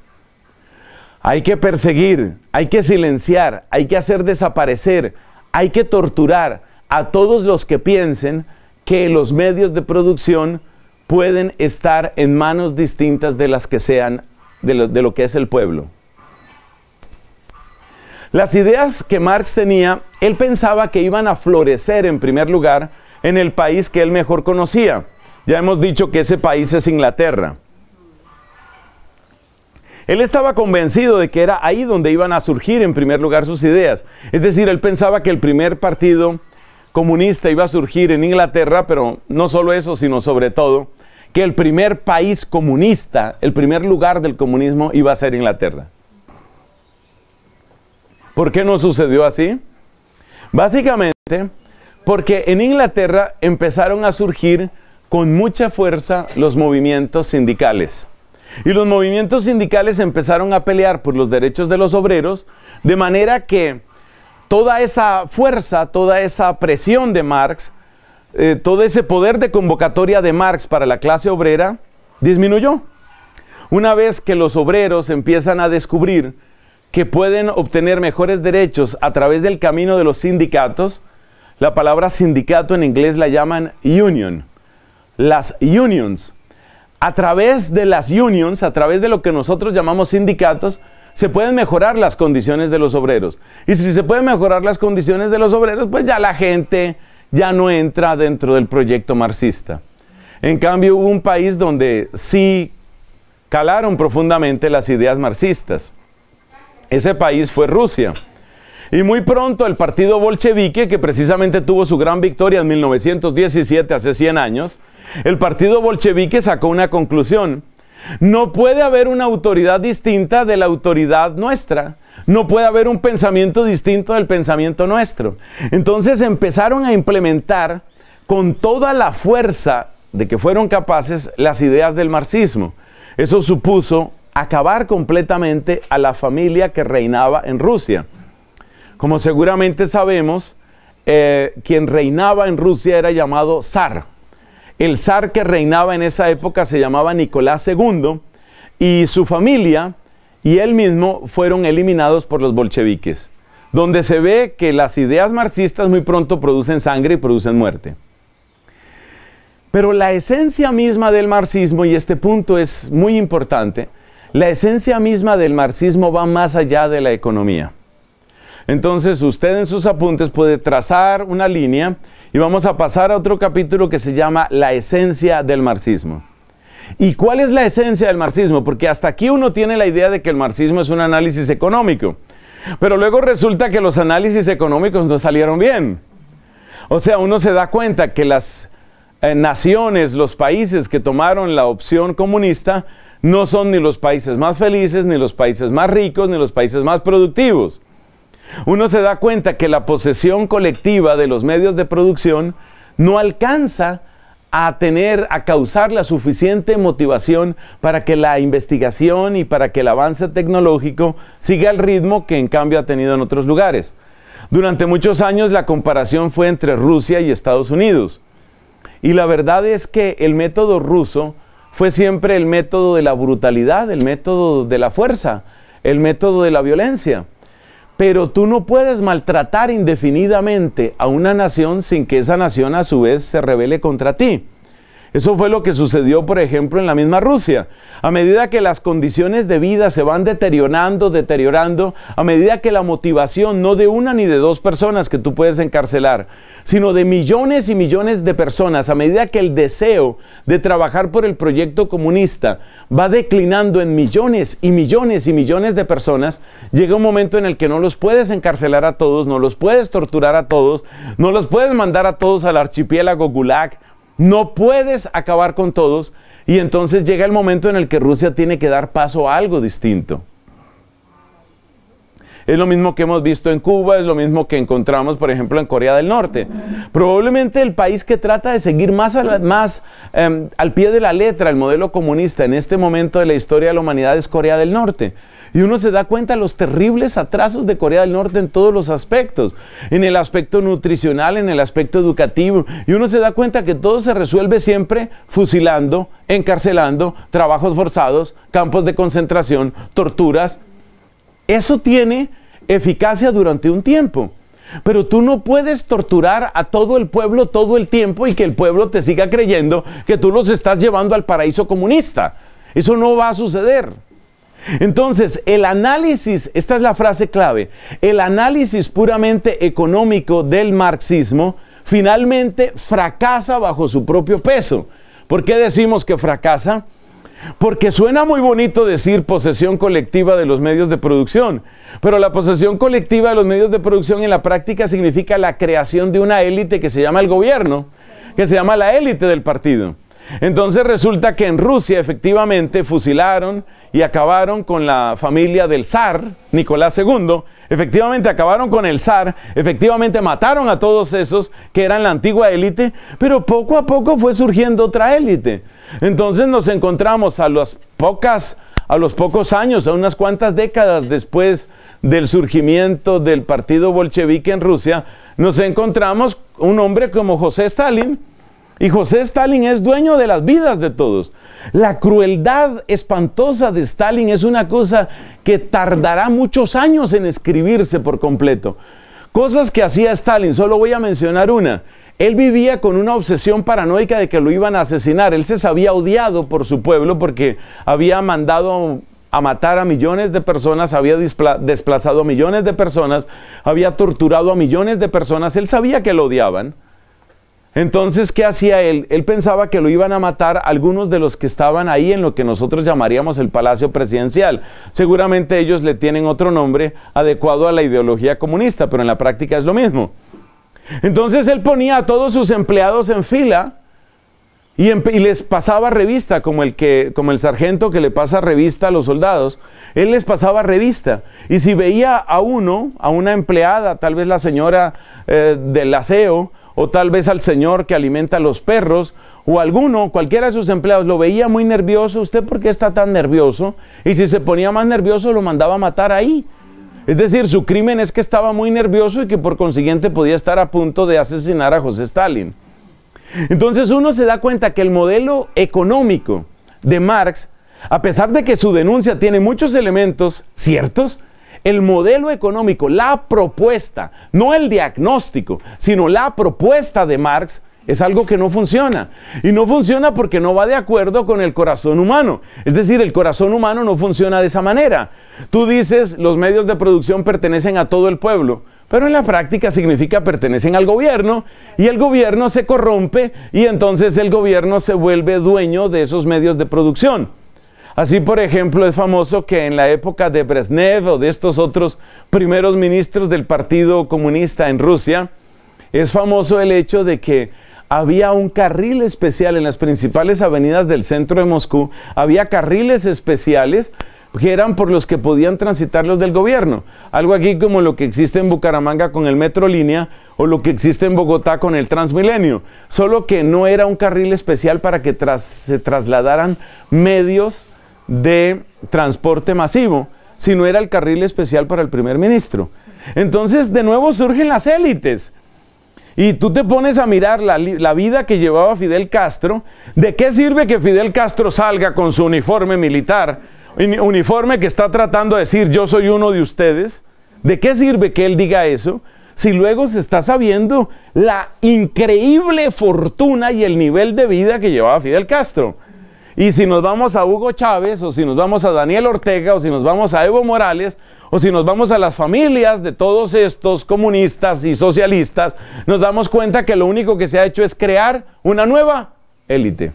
[SPEAKER 1] Hay que perseguir, hay que silenciar, hay que hacer desaparecer hay que torturar a todos los que piensen que los medios de producción pueden estar en manos distintas de las que sean de lo, lo que es el pueblo. Las ideas que Marx tenía, él pensaba que iban a florecer en primer lugar en el país que él mejor conocía. Ya hemos dicho que ese país es Inglaterra. Él estaba convencido de que era ahí donde iban a surgir en primer lugar sus ideas. Es decir, él pensaba que el primer partido comunista iba a surgir en Inglaterra, pero no solo eso, sino sobre todo que el primer país comunista, el primer lugar del comunismo iba a ser Inglaterra. ¿Por qué no sucedió así? Básicamente porque en Inglaterra empezaron a surgir con mucha fuerza los movimientos sindicales. Y los movimientos sindicales empezaron a pelear por los derechos de los obreros, de manera que toda esa fuerza, toda esa presión de Marx, eh, todo ese poder de convocatoria de Marx para la clase obrera, disminuyó. Una vez que los obreros empiezan a descubrir que pueden obtener mejores derechos a través del camino de los sindicatos, la palabra sindicato en inglés la llaman union. Las unions a través de las unions, a través de lo que nosotros llamamos sindicatos, se pueden mejorar las condiciones de los obreros. Y si se pueden mejorar las condiciones de los obreros, pues ya la gente ya no entra dentro del proyecto marxista. En cambio, hubo un país donde sí calaron profundamente las ideas marxistas. Ese país fue Rusia. Y muy pronto el partido bolchevique, que precisamente tuvo su gran victoria en 1917, hace 100 años, el partido bolchevique sacó una conclusión. No puede haber una autoridad distinta de la autoridad nuestra. No puede haber un pensamiento distinto del pensamiento nuestro. Entonces empezaron a implementar con toda la fuerza de que fueron capaces las ideas del marxismo. Eso supuso acabar completamente a la familia que reinaba en Rusia. Como seguramente sabemos, eh, quien reinaba en Rusia era llamado zar. El zar que reinaba en esa época se llamaba Nicolás II y su familia y él mismo fueron eliminados por los bolcheviques, donde se ve que las ideas marxistas muy pronto producen sangre y producen muerte. Pero la esencia misma del marxismo, y este punto es muy importante, la esencia misma del marxismo va más allá de la economía. Entonces usted en sus apuntes puede trazar una línea y vamos a pasar a otro capítulo que se llama La esencia del marxismo. ¿Y cuál es la esencia del marxismo? Porque hasta aquí uno tiene la idea de que el marxismo es un análisis económico. Pero luego resulta que los análisis económicos no salieron bien. O sea, uno se da cuenta que las eh, naciones, los países que tomaron la opción comunista, no son ni los países más felices, ni los países más ricos, ni los países más productivos uno se da cuenta que la posesión colectiva de los medios de producción no alcanza a tener, a causar la suficiente motivación para que la investigación y para que el avance tecnológico siga el ritmo que en cambio ha tenido en otros lugares. Durante muchos años la comparación fue entre Rusia y Estados Unidos. Y la verdad es que el método ruso fue siempre el método de la brutalidad, el método de la fuerza, el método de la violencia. Pero tú no puedes maltratar indefinidamente a una nación sin que esa nación a su vez se revele contra ti. Eso fue lo que sucedió, por ejemplo, en la misma Rusia. A medida que las condiciones de vida se van deteriorando, deteriorando, a medida que la motivación no de una ni de dos personas que tú puedes encarcelar, sino de millones y millones de personas, a medida que el deseo de trabajar por el proyecto comunista va declinando en millones y millones y millones de personas, llega un momento en el que no los puedes encarcelar a todos, no los puedes torturar a todos, no los puedes mandar a todos al archipiélago Gulag no puedes acabar con todos y entonces llega el momento en el que Rusia tiene que dar paso a algo distinto. Es lo mismo que hemos visto en Cuba, es lo mismo que encontramos, por ejemplo, en Corea del Norte. Probablemente el país que trata de seguir más, em, al pie de la letra el modelo comunista en este momento de la historia de la humanidad es Corea del Norte. Y uno se da cuenta de los terribles atrasos de Corea del Norte en todos los aspectos, en el aspecto nutricional, en el aspecto educativo, y uno se da cuenta que todo se resuelve siempre fusilando, encarcelando, trabajos forzados, campos de concentración, torturas, eso tiene eficacia durante un tiempo. Pero tú no puedes torturar a todo el pueblo todo el tiempo y que el pueblo te siga creyendo que tú los estás llevando al paraíso comunista. Eso no va a suceder. Entonces, el análisis, esta es la frase clave, el análisis puramente económico del marxismo finalmente fracasa bajo su propio peso. ¿Por qué decimos que fracasa? Porque suena muy bonito decir posesión colectiva de los medios de producción, pero la posesión colectiva de los medios de producción en la práctica significa la creación de una élite que se llama el gobierno, que se llama la élite del partido. Entonces resulta que en Rusia efectivamente fusilaron y acabaron con la familia del zar, Nicolás II, efectivamente acabaron con el zar, efectivamente mataron a todos esos que eran la antigua élite, pero poco a poco fue surgiendo otra élite. Entonces nos encontramos a las pocas a los pocos años, a unas cuantas décadas después del surgimiento del partido bolchevique en Rusia, nos encontramos un hombre como José Stalin, y José Stalin es dueño de las vidas de todos. La crueldad espantosa de Stalin es una cosa que tardará muchos años en escribirse por completo. Cosas que hacía Stalin, solo voy a mencionar una. Él vivía con una obsesión paranoica de que lo iban a asesinar. Él se sabía odiado por su pueblo porque había mandado a matar a millones de personas, había desplazado a millones de personas, había torturado a millones de personas. Él sabía que lo odiaban. Entonces, ¿qué hacía él? Él pensaba que lo iban a matar algunos de los que estaban ahí en lo que nosotros llamaríamos el Palacio Presidencial. Seguramente ellos le tienen otro nombre adecuado a la ideología comunista, pero en la práctica es lo mismo. Entonces él ponía a todos sus empleados en fila y, les pasaba revista, como el, que, como el sargento que le pasa revista a los soldados. Él les pasaba revista. Y si veía a uno, a una empleada, tal vez la señora eh, del aseo, o tal vez al señor que alimenta a los perros, o alguno, cualquiera de sus empleados, lo veía muy nervioso, ¿usted por qué está tan nervioso? Y si se ponía más nervioso, lo mandaba a matar ahí. Es decir, su crimen es que estaba muy nervioso y que por consiguiente podía estar a punto de asesinar a José Stalin. Entonces uno se da cuenta que el modelo económico de Marx, a pesar de que su denuncia tiene muchos elementos ciertos, el modelo económico, la propuesta, no el diagnóstico, sino la propuesta de Marx es algo que no funciona. Y no funciona porque no va de acuerdo con el corazón humano. Es decir, el corazón humano no funciona de esa manera. Tú dices, los medios de producción pertenecen a todo el pueblo. Pero en la práctica significa pertenecen al gobierno y el gobierno se corrompe y entonces el gobierno se vuelve dueño de esos medios de producción. Así, por ejemplo, es famoso que en la época de Brezhnev o de estos otros primeros ministros del Partido Comunista en Rusia, es famoso el hecho de que había un carril especial en las principales avenidas del centro de Moscú, había carriles especiales que eran por los que podían transitar los del gobierno. Algo aquí como lo que existe en Bucaramanga con el Metrolínea o lo que existe en Bogotá con el Transmilenio. Solo que no era un carril especial para que se trasladaran medios de transporte masivo, si no era el carril especial para el primer ministro. Entonces de nuevo surgen las élites. Y tú te pones a mirar la, la, vida que llevaba Fidel Castro. ¿De qué sirve que Fidel Castro salga con su uniforme militar? Uniforme que está tratando de decir yo soy uno de ustedes. ¿De qué sirve que él diga eso? Si luego se está sabiendo la increíble fortuna y el nivel de vida que llevaba Fidel Castro. Y si nos vamos a Hugo Chávez, o si nos vamos a Daniel Ortega, o si nos vamos a Evo Morales, o si nos vamos a las familias de todos estos comunistas y socialistas, nos damos cuenta que lo único que se ha hecho es crear una nueva élite.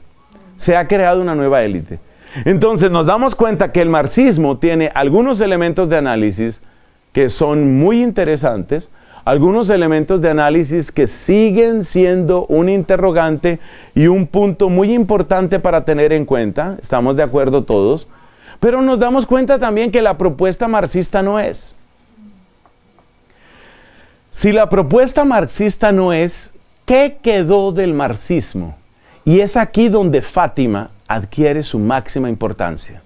[SPEAKER 1] Se ha creado una nueva élite. Entonces nos damos cuenta que el marxismo tiene algunos elementos de análisis que son muy interesantes, algunos elementos de análisis que siguen siendo un interrogante y un punto muy importante para tener en cuenta, estamos de acuerdo todos, pero nos damos cuenta también que la propuesta marxista no es. Si la propuesta marxista no es, ¿qué quedó del marxismo? Y es aquí donde Fátima adquiere su máxima importancia.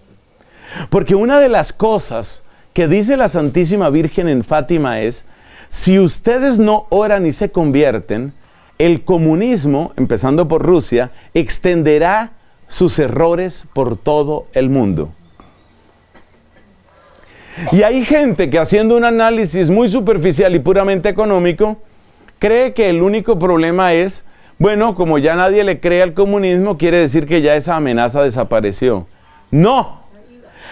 [SPEAKER 1] Porque una de las cosas que dice la Santísima Virgen en Fátima es, si ustedes no oran y se convierten, el comunismo, empezando por Rusia, extenderá sus errores por todo el mundo. Y hay gente que haciendo un análisis muy superficial y puramente económico, cree que el único problema es, bueno, como ya nadie le cree al comunismo, quiere decir que ya esa amenaza desapareció. No,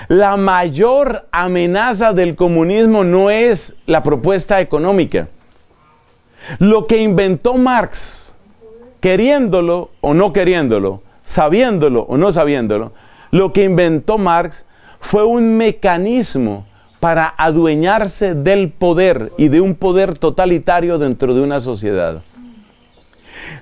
[SPEAKER 1] la mayor amenaza del comunismo no es la propuesta económica. Lo que inventó Marx, queriéndolo o no queriéndolo, sabiéndolo o no sabiéndolo, lo que inventó Marx fue un mecanismo para adueñarse del poder y de un poder totalitario dentro de una sociedad.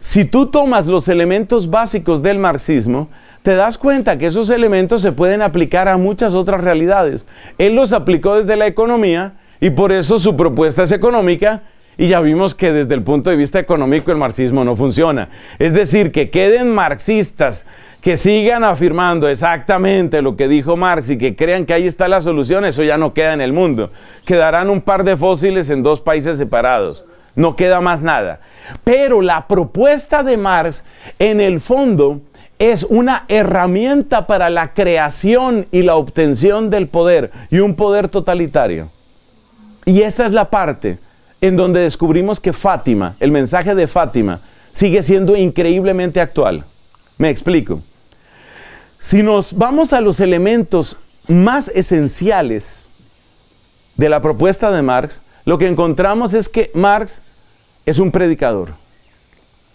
[SPEAKER 1] Si tú tomas los elementos básicos del marxismo, te das cuenta que esos elementos se pueden aplicar a muchas otras realidades. Él los aplicó desde la economía y por eso su propuesta es económica y ya vimos que desde el punto de vista económico el marxismo no funciona. Es decir, que queden marxistas que sigan afirmando exactamente lo que dijo Marx y que crean que ahí está la solución, eso ya no queda en el mundo. Quedarán un par de fósiles en dos países separados. No queda más nada. Pero la propuesta de Marx, en el fondo, es una herramienta para la creación y la obtención del poder y un poder totalitario. Y esta es la parte en donde descubrimos que Fátima, el mensaje de Fátima, sigue siendo increíblemente actual. Me explico. Si nos vamos a los elementos más esenciales de la propuesta de Marx, lo que encontramos es que Marx es un predicador.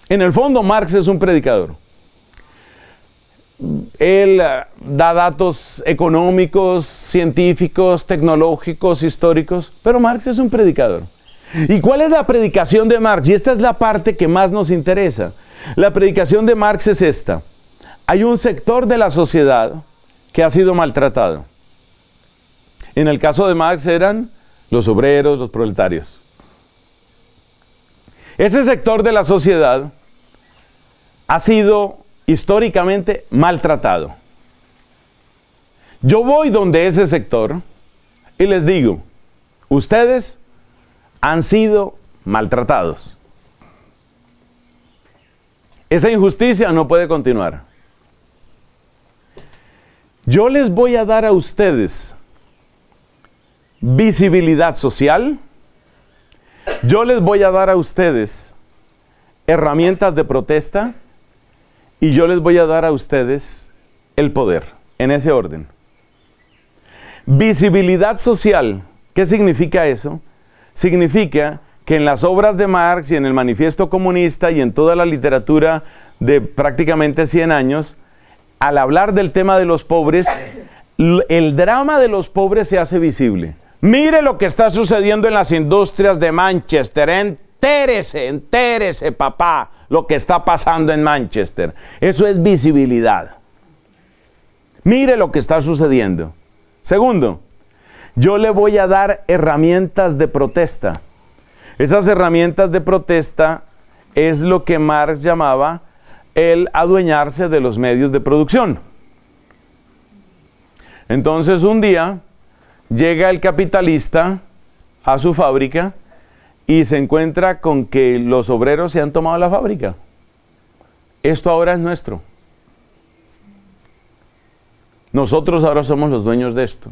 [SPEAKER 1] En el fondo, Marx es un predicador él eh, da datos económicos, científicos, tecnológicos, históricos, pero Marx es un predicador. ¿Y cuál es la predicación de Marx? Y esta es la parte que más nos interesa. La predicación de Marx es esta. Hay un sector de la sociedad que ha sido maltratado. En el caso de Marx eran los obreros, los proletarios. Ese sector de la sociedad ha sido históricamente maltratado. Yo voy donde ese sector y les digo, ustedes han sido maltratados. Esa injusticia no puede continuar. Yo les voy a dar a ustedes visibilidad social. Yo les voy a dar a ustedes herramientas de protesta y yo les voy a dar a ustedes el poder, en ese orden. Visibilidad social, ¿qué significa eso? Significa que en las obras de Marx y en el manifiesto comunista y en toda la literatura de prácticamente 100 años, al hablar del tema de los pobres, el drama de los pobres se hace visible. Mire lo que está sucediendo en las industrias de Manchester, entérese, entérese papá, lo que está pasando en Manchester. Eso es visibilidad. Mire lo que está sucediendo. Segundo, yo le voy a dar herramientas de protesta. Esas herramientas de protesta es lo que Marx llamaba el adueñarse de los medios de producción. Entonces un día llega el capitalista a su fábrica y se encuentra con que los obreros se han tomado la fábrica. Esto ahora es nuestro. Nosotros ahora somos los dueños de esto.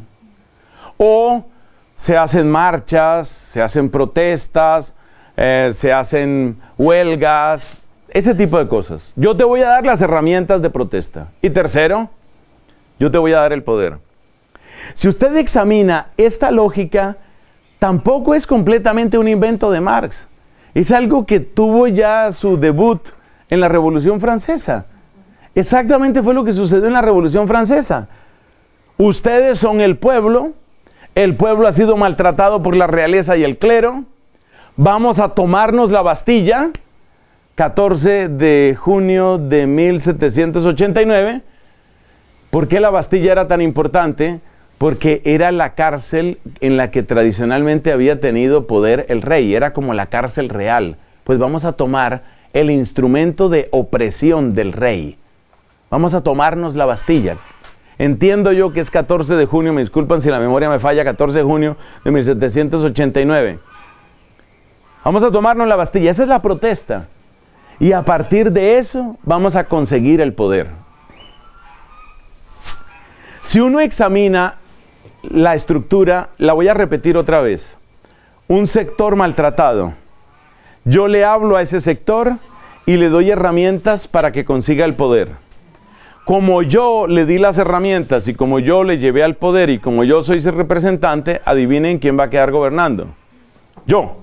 [SPEAKER 1] O se hacen marchas, se hacen protestas, eh, se hacen huelgas, ese tipo de cosas. Yo te voy a dar las herramientas de protesta. Y tercero, yo te voy a dar el poder. Si usted examina esta lógica, tampoco es completamente un invento de Marx. Es algo que tuvo ya su debut en la Revolución Francesa. Exactamente fue lo que sucedió en la Revolución Francesa. Ustedes son el pueblo, el pueblo ha sido maltratado por la realeza y el clero, vamos a tomarnos la Bastilla, 14 de junio de 1789. ¿Por qué la Bastilla era tan importante? porque era la cárcel en la que tradicionalmente había tenido poder el rey, era como la cárcel real. Pues vamos a tomar el instrumento de opresión del rey. Vamos a tomarnos la Bastilla. Entiendo yo que es 14 de junio, me disculpan si la memoria me falla, 14 de junio de 1789. Vamos a tomarnos la Bastilla, esa es la protesta. Y a partir de eso vamos a conseguir el poder. Si uno examina la estructura, la voy a repetir otra vez. Un sector maltratado. Yo le hablo a ese sector y le doy herramientas para que consiga el poder. Como yo le di las herramientas y como yo le llevé al poder y como yo soy ese representante, adivinen quién va a quedar gobernando. Yo.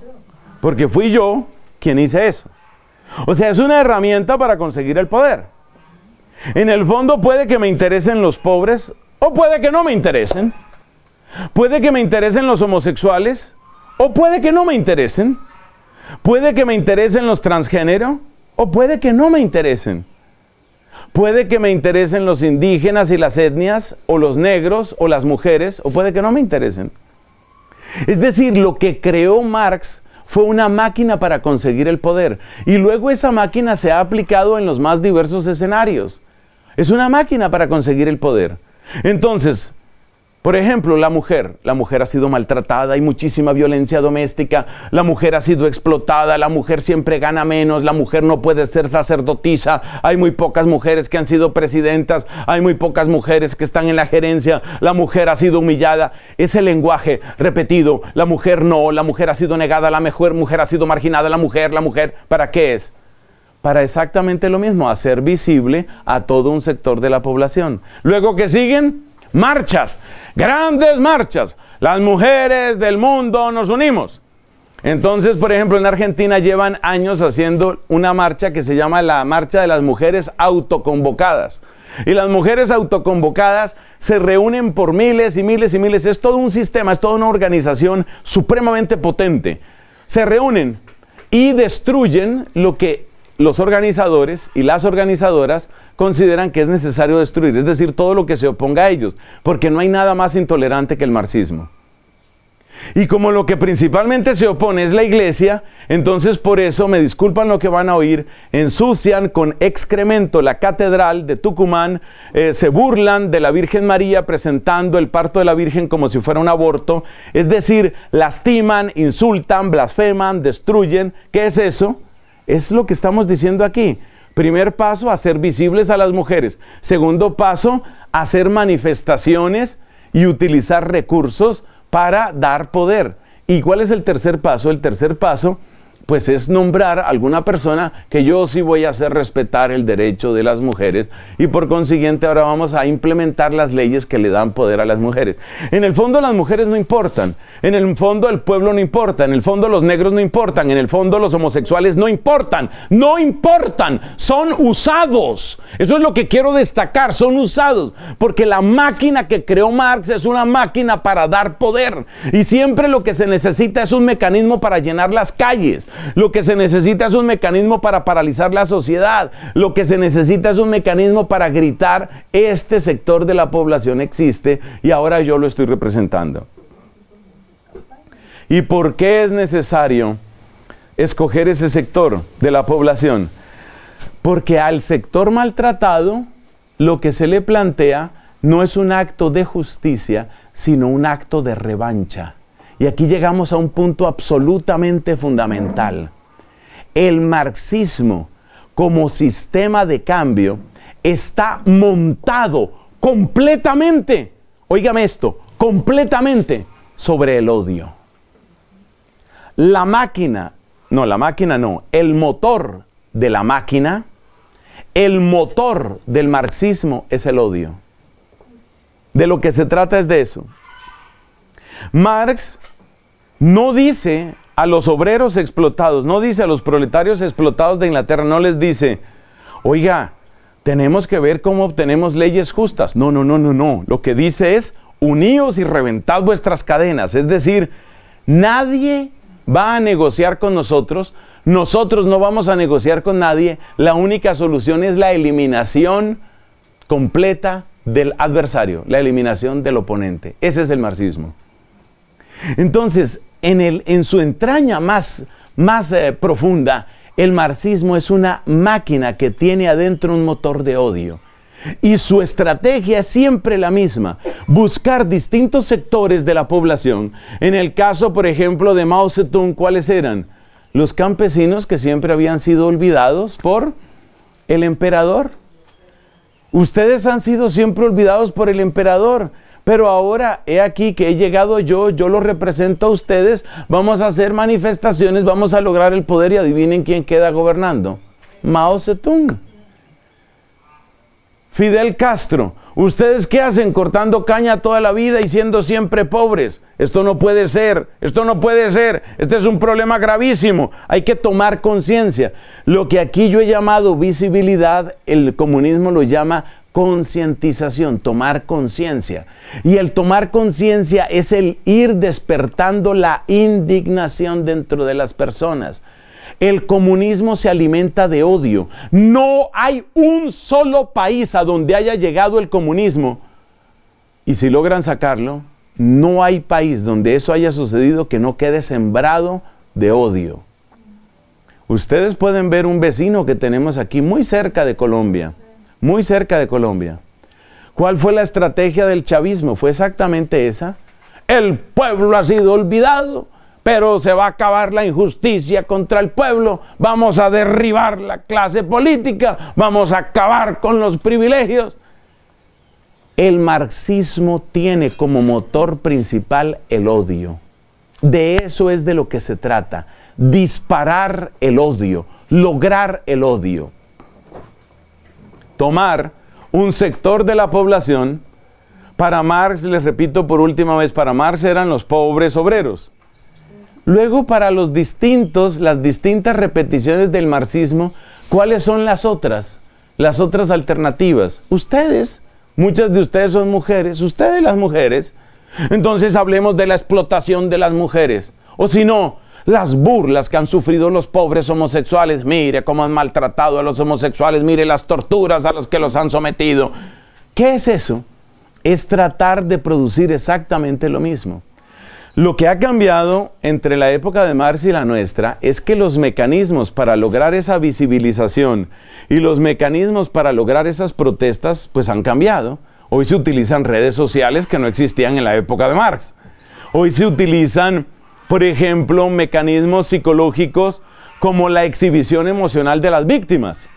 [SPEAKER 1] Porque fui yo quien hice eso. O sea, es una herramienta para conseguir el poder. En el fondo puede que me interesen los pobres o puede que no me interesen. Puede que me interesen los homosexuales o puede que no me interesen. Puede que me interesen los transgénero o puede que no me interesen. Puede que me interesen los indígenas y las etnias o los negros o las mujeres o puede que no me interesen. Es decir, lo que creó Marx fue una máquina para conseguir el poder y luego esa máquina se ha aplicado en los más diversos escenarios. Es una máquina para conseguir el poder. Entonces, por ejemplo, la mujer. La mujer ha sido maltratada, hay muchísima violencia doméstica, la mujer ha sido explotada, la mujer siempre gana menos, la mujer no puede ser sacerdotisa, hay muy pocas mujeres que han sido presidentas, hay muy pocas mujeres que están en la gerencia, la mujer ha sido humillada. Ese lenguaje repetido, la mujer no, la mujer ha sido negada, la mejor mujer ha sido marginada, la mujer, la mujer, ¿para qué es? Para exactamente lo mismo, hacer visible a todo un sector de la población. Luego que siguen marchas, grandes marchas. Las mujeres del mundo nos unimos. Entonces, por ejemplo, en Argentina llevan años haciendo una marcha que se llama la Marcha de las Mujeres Autoconvocadas. Y las mujeres autoconvocadas se reúnen por miles y miles y miles. Es todo un sistema, es toda una organización supremamente potente. Se reúnen y destruyen lo que los organizadores y las organizadoras consideran que es necesario destruir, es decir, todo lo que se oponga a ellos, porque no hay nada más intolerante que el marxismo. Y como lo que principalmente se opone es la iglesia, entonces por eso, me disculpan lo que van a oír, ensucian con excremento la catedral de Tucumán, eh, se burlan de la Virgen María presentando el parto de la Virgen como si fuera un aborto, es decir, lastiman, insultan, blasfeman, destruyen. ¿Qué es eso? Es lo que estamos diciendo aquí. Primer paso, hacer visibles a las mujeres. Segundo paso, hacer manifestaciones y utilizar recursos para dar poder. ¿Y cuál es el tercer paso? El tercer paso pues es nombrar a alguna persona que yo sí voy a hacer respetar el derecho de las mujeres y por consiguiente ahora vamos a implementar las leyes que le dan poder a las mujeres. En el fondo las mujeres no importan, en el fondo el pueblo no importa, en el fondo los negros no importan, en el fondo los homosexuales no importan, no importan, son usados. Eso es lo que quiero destacar, son usados, porque la máquina que creó Marx es una máquina para dar poder y siempre lo que se necesita es un mecanismo para llenar las calles. Lo que se necesita es un mecanismo para paralizar la sociedad. Lo que se necesita es un mecanismo para gritar, este sector de la población existe y ahora yo lo estoy representando. ¿Y por qué es necesario escoger ese sector de la población? Porque al sector maltratado lo que se le plantea no es un acto de justicia, sino un acto de revancha. Y aquí llegamos a un punto absolutamente fundamental. El marxismo como sistema de cambio está montado completamente, oígame esto, completamente sobre el odio. La máquina, no, la máquina no, el motor de la máquina, el motor del marxismo es el odio. De lo que se trata es de eso. Marx no dice a los obreros explotados, no dice a los proletarios explotados de Inglaterra, no les dice, oiga, tenemos que ver cómo obtenemos leyes justas. No, no, no, no, no. Lo que dice es, uníos y reventad vuestras cadenas. Es decir, nadie va a negociar con nosotros, nosotros no vamos a negociar con nadie, la única solución es la eliminación completa del adversario, la eliminación del oponente. Ese es el marxismo. Entonces, en, su entraña más, más eh, profunda, el marxismo es una máquina que tiene adentro un motor de odio. Y su estrategia es siempre la misma, buscar distintos sectores de la población. En el caso, por ejemplo, de Mao Zedong, ¿cuáles eran? Los campesinos que siempre habían sido olvidados por el emperador. Ustedes han sido siempre olvidados por el emperador. Pero ahora he aquí que he llegado yo, yo lo represento a ustedes, vamos a hacer manifestaciones, vamos a lograr el poder y adivinen quién queda gobernando. Mao Zedong. Fidel Castro, ¿ustedes qué hacen cortando caña toda la vida y siendo siempre pobres? Esto no puede ser, esto no puede ser, este es un problema gravísimo, hay que tomar conciencia. Lo que aquí yo he llamado visibilidad, el comunismo lo llama concientización, tomar conciencia. Y el tomar conciencia es el ir despertando la indignación dentro de las personas. El comunismo se alimenta de odio. No hay un solo país a donde haya llegado el comunismo. Y si logran sacarlo, no hay país donde eso haya sucedido que no quede sembrado de odio. Ustedes pueden ver un vecino que tenemos aquí muy cerca de Colombia muy cerca de Colombia. ¿Cuál fue la estrategia del chavismo? Fue exactamente esa. El pueblo ha sido olvidado, pero se va a acabar la injusticia contra el pueblo, vamos a derribar la clase política, vamos a acabar con los privilegios. El marxismo tiene como motor principal el odio. De eso es de lo que se trata, disparar el odio, lograr el odio tomar un sector de la población. Para Marx, les repito por última vez, para Marx eran los pobres obreros. Luego, para los distintos, las distintas repeticiones del marxismo, ¿cuáles son las otras? Las otras alternativas. Ustedes, muchas de ustedes son mujeres, ustedes las mujeres, entonces hablemos de la explotación de las mujeres. O si no, las burlas que han sufrido los pobres homosexuales, mire cómo han maltratado a los homosexuales, mire las torturas a los que los han sometido. ¿Qué es eso? Es tratar de producir exactamente lo mismo. Lo que ha cambiado entre la época de Marx y la nuestra es que los mecanismos para lograr esa visibilización y los mecanismos para lograr esas protestas pues han cambiado. Hoy se utilizan redes sociales que no existían en la época de Marx. Hoy se utilizan por ejemplo, mecanismos psicológicos como la exhibición emocional de las víctimas.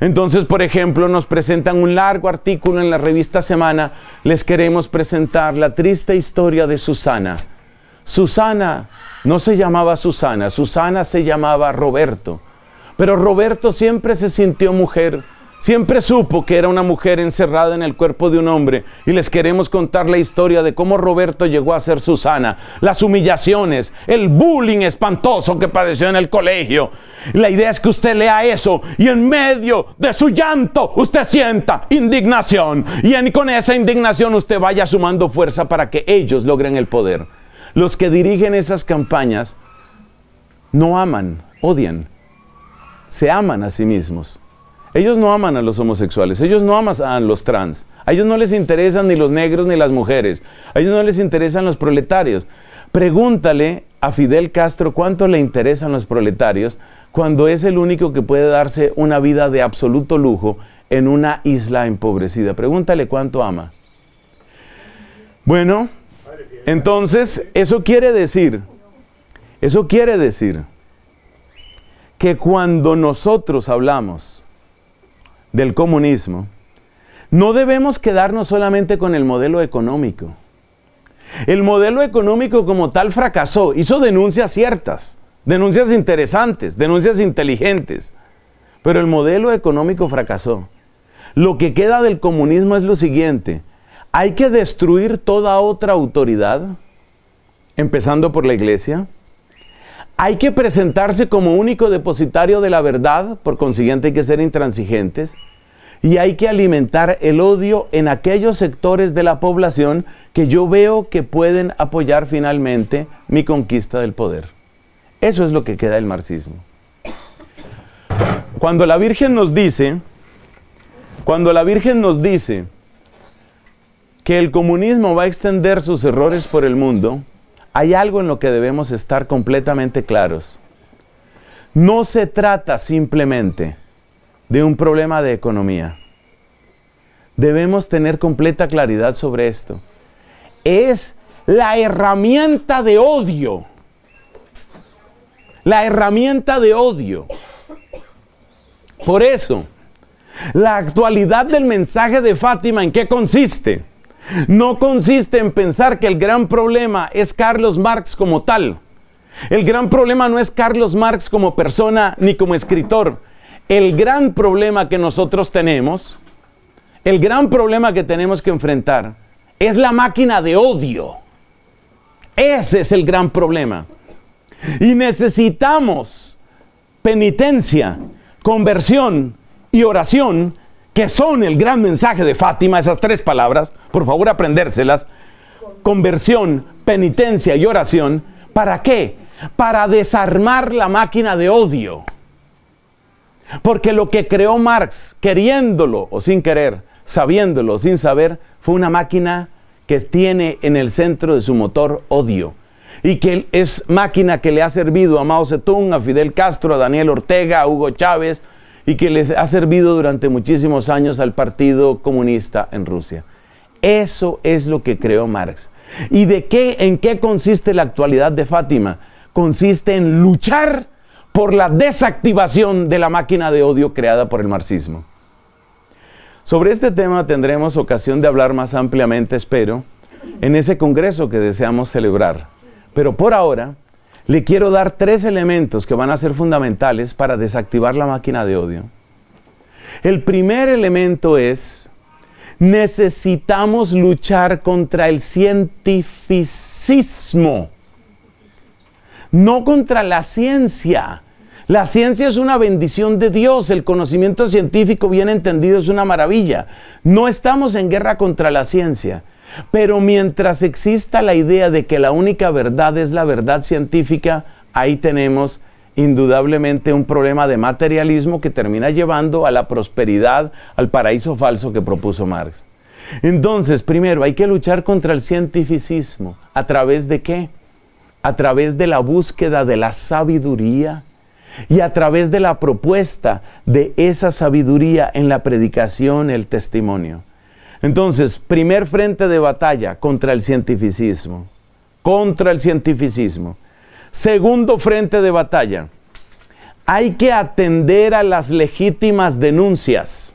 [SPEAKER 1] Entonces, por ejemplo, nos presentan un largo artículo en la revista Semana. Les queremos presentar la triste historia de Susana. Susana no se llamaba Susana, Susana se llamaba Roberto. Pero Roberto siempre se sintió mujer Siempre supo que era una mujer encerrada en el cuerpo de un hombre y les queremos contar la historia de cómo Roberto llegó a ser Susana, las humillaciones, el bullying espantoso que padeció en el colegio. La idea es que usted lea eso y en medio de su llanto usted sienta indignación y con esa indignación usted vaya sumando fuerza para que ellos logren el poder. Los que dirigen esas campañas no aman, odian, se aman a sí mismos ellos no aman a los homosexuales, ellos no aman a los trans, a ellos no les interesan ni los negros ni las mujeres, a ellos no les interesan los proletarios. Pregúntale a Fidel Castro cuánto le interesan los proletarios cuando es el único que puede darse una vida de absoluto lujo en una isla empobrecida. Pregúntale cuánto ama. Bueno, entonces eso quiere decir, eso quiere decir que cuando nosotros hablamos del comunismo, no debemos quedarnos solamente con el modelo económico. El modelo económico como tal fracasó, hizo denuncias ciertas, denuncias interesantes, denuncias inteligentes, pero el modelo económico fracasó. Lo que queda del comunismo es lo siguiente, hay que destruir toda otra autoridad, empezando por la iglesia, hay que presentarse como único depositario de la verdad, por consiguiente hay que ser intransigentes, y hay que alimentar el odio en aquellos sectores de la población que yo veo que pueden apoyar finalmente mi conquista del poder. Eso es lo que queda del marxismo. Cuando la Virgen nos dice, cuando la Virgen nos dice que el comunismo va a extender sus errores por el mundo, hay algo en lo que debemos estar completamente claros. No se trata simplemente de un problema de economía. Debemos tener completa claridad sobre esto. Es la herramienta de odio. La herramienta de odio. Por eso, la actualidad del mensaje de Fátima, ¿en qué consiste? No consiste en pensar que el gran problema es Carlos Marx como tal. El gran problema no es Carlos Marx como persona ni como escritor. El gran problema que nosotros tenemos, el gran problema que tenemos que enfrentar es la máquina de odio. Ese es el gran problema. Y necesitamos penitencia, conversión y oración que son el gran mensaje de Fátima, esas tres palabras, por favor aprendérselas, conversión, penitencia y oración, ¿para qué? Para desarmar la máquina de odio. Porque lo que creó Marx, queriéndolo o sin querer, sabiéndolo o sin saber, fue una máquina que tiene en el centro de su motor odio y que es máquina que le ha servido a Mao Zedong, a Fidel Castro, a Daniel Ortega, a Hugo Chávez, y que les ha servido durante muchísimos años al Partido Comunista en Rusia. Eso es lo que creó Marx. ¿Y de qué, en qué consiste la actualidad de Fátima? Consiste en luchar por la desactivación de la máquina de odio creada por el marxismo. Sobre este tema tendremos ocasión de hablar más ampliamente, espero, en ese congreso que deseamos celebrar. Pero por ahora, le quiero dar tres elementos que van a ser fundamentales para desactivar la máquina de odio. El primer elemento es, necesitamos luchar contra el cientificismo, no contra la ciencia. La ciencia es una bendición de Dios, el conocimiento científico bien entendido es una maravilla. No estamos en guerra contra la ciencia, pero mientras exista la idea de que la única verdad es la verdad científica, ahí tenemos indudablemente un problema de materialismo que termina llevando a la prosperidad, al paraíso falso que propuso Marx. Entonces, primero, hay que luchar contra el cientificismo. ¿A través de qué? A través de la búsqueda de la sabiduría y a través de la propuesta de esa sabiduría en la predicación, el testimonio. Entonces, primer frente de batalla contra el cientificismo. Contra el cientificismo. Segundo frente de batalla. Hay que atender a las legítimas denuncias.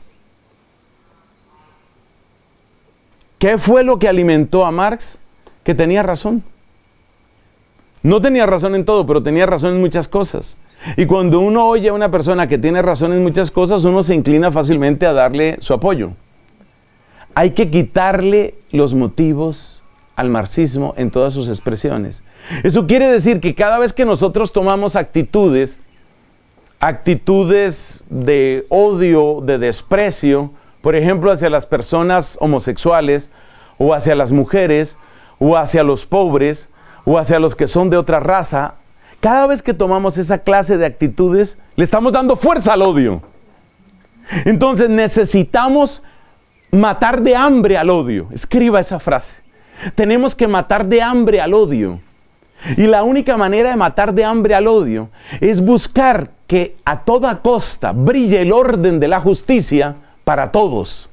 [SPEAKER 1] ¿Qué fue lo que alimentó a Marx? Que tenía razón. No tenía razón en todo, pero tenía razón en muchas cosas. Y cuando uno oye a una persona que tiene razón en muchas cosas, uno se inclina fácilmente a darle su apoyo. Hay que quitarle los motivos al marxismo en todas sus expresiones. Eso quiere decir que cada vez que nosotros tomamos actitudes, actitudes de odio, de desprecio, por ejemplo, hacia las personas homosexuales, o hacia las mujeres, o hacia los pobres, o hacia los que son de otra raza, cada vez que tomamos esa clase de actitudes, le estamos dando fuerza al odio. Entonces necesitamos matar de hambre al odio. Escriba esa frase. Tenemos que matar de hambre al odio. Y la única manera de matar de hambre al odio es buscar que a toda costa brille el orden de la justicia para todos.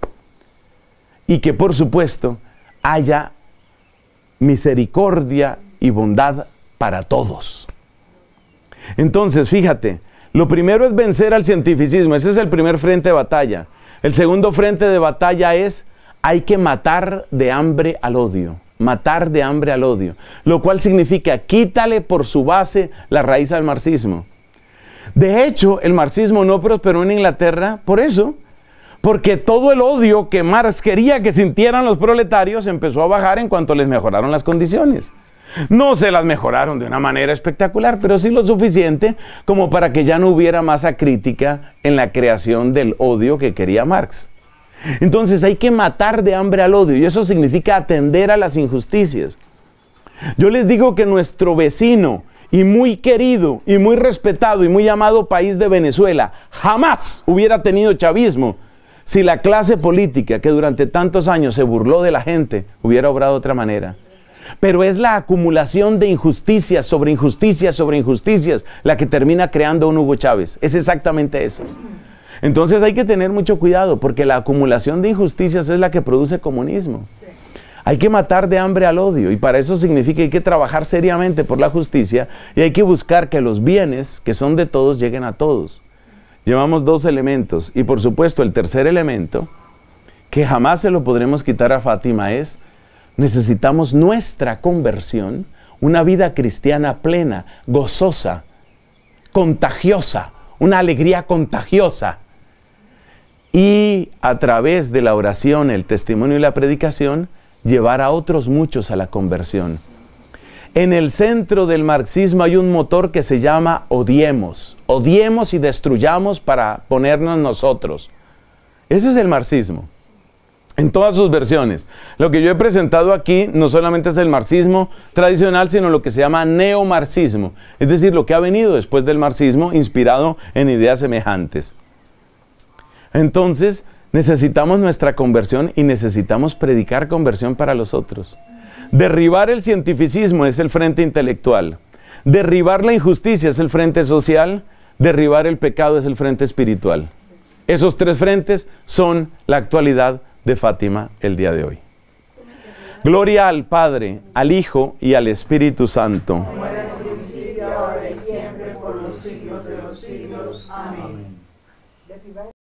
[SPEAKER 1] Y que por supuesto haya misericordia y bondad para todos. Entonces, fíjate, lo primero es vencer al cientificismo, ese es el primer frente de batalla. El segundo frente de batalla es hay que matar de hambre al odio, matar de hambre al odio, lo cual significa quítale por su base la raíz al marxismo. De hecho, el marxismo no prosperó en Inglaterra por eso, porque todo el odio que Marx quería que sintieran los proletarios empezó a bajar en cuanto les mejoraron las condiciones. No se las mejoraron de una manera espectacular, pero sí lo suficiente como para que ya no hubiera masa crítica en la creación del odio que quería Marx. Entonces hay que matar de hambre al odio y eso significa atender a las injusticias. Yo les digo que nuestro vecino y muy querido y muy respetado y muy amado país de Venezuela jamás hubiera tenido chavismo si la clase política que durante tantos años se burló de la gente hubiera obrado de otra manera pero es la acumulación de injusticias sobre injusticias sobre injusticias la que termina creando un Hugo Chávez. Es exactamente eso. Entonces hay que tener mucho cuidado porque la acumulación de injusticias es la que produce comunismo. Hay que matar de hambre al odio y para eso significa que hay que trabajar seriamente por la justicia y hay que buscar que los bienes que son de todos lleguen a todos. Llevamos dos elementos y por supuesto el tercer elemento que jamás se lo podremos quitar a Fátima es Necesitamos nuestra conversión, una vida cristiana plena, gozosa, contagiosa, una alegría contagiosa. Y a través de la oración, el testimonio y la predicación, llevar a otros muchos a la conversión. En el centro del marxismo hay un motor que se llama odiemos, odiemos y destruyamos para ponernos nosotros. Ese es el marxismo en todas sus versiones. Lo que yo he presentado aquí no solamente es el marxismo tradicional, sino lo que se llama neomarxismo, es decir, lo que ha venido después del marxismo inspirado en ideas semejantes. Entonces, necesitamos nuestra conversión y necesitamos predicar conversión para los otros. Derribar el cientificismo es el frente intelectual. Derribar la injusticia es el frente social. Derribar el pecado es el frente espiritual. Esos tres frentes son la actualidad de Fátima el día de hoy. Gloria al Padre, al Hijo y al Espíritu Santo.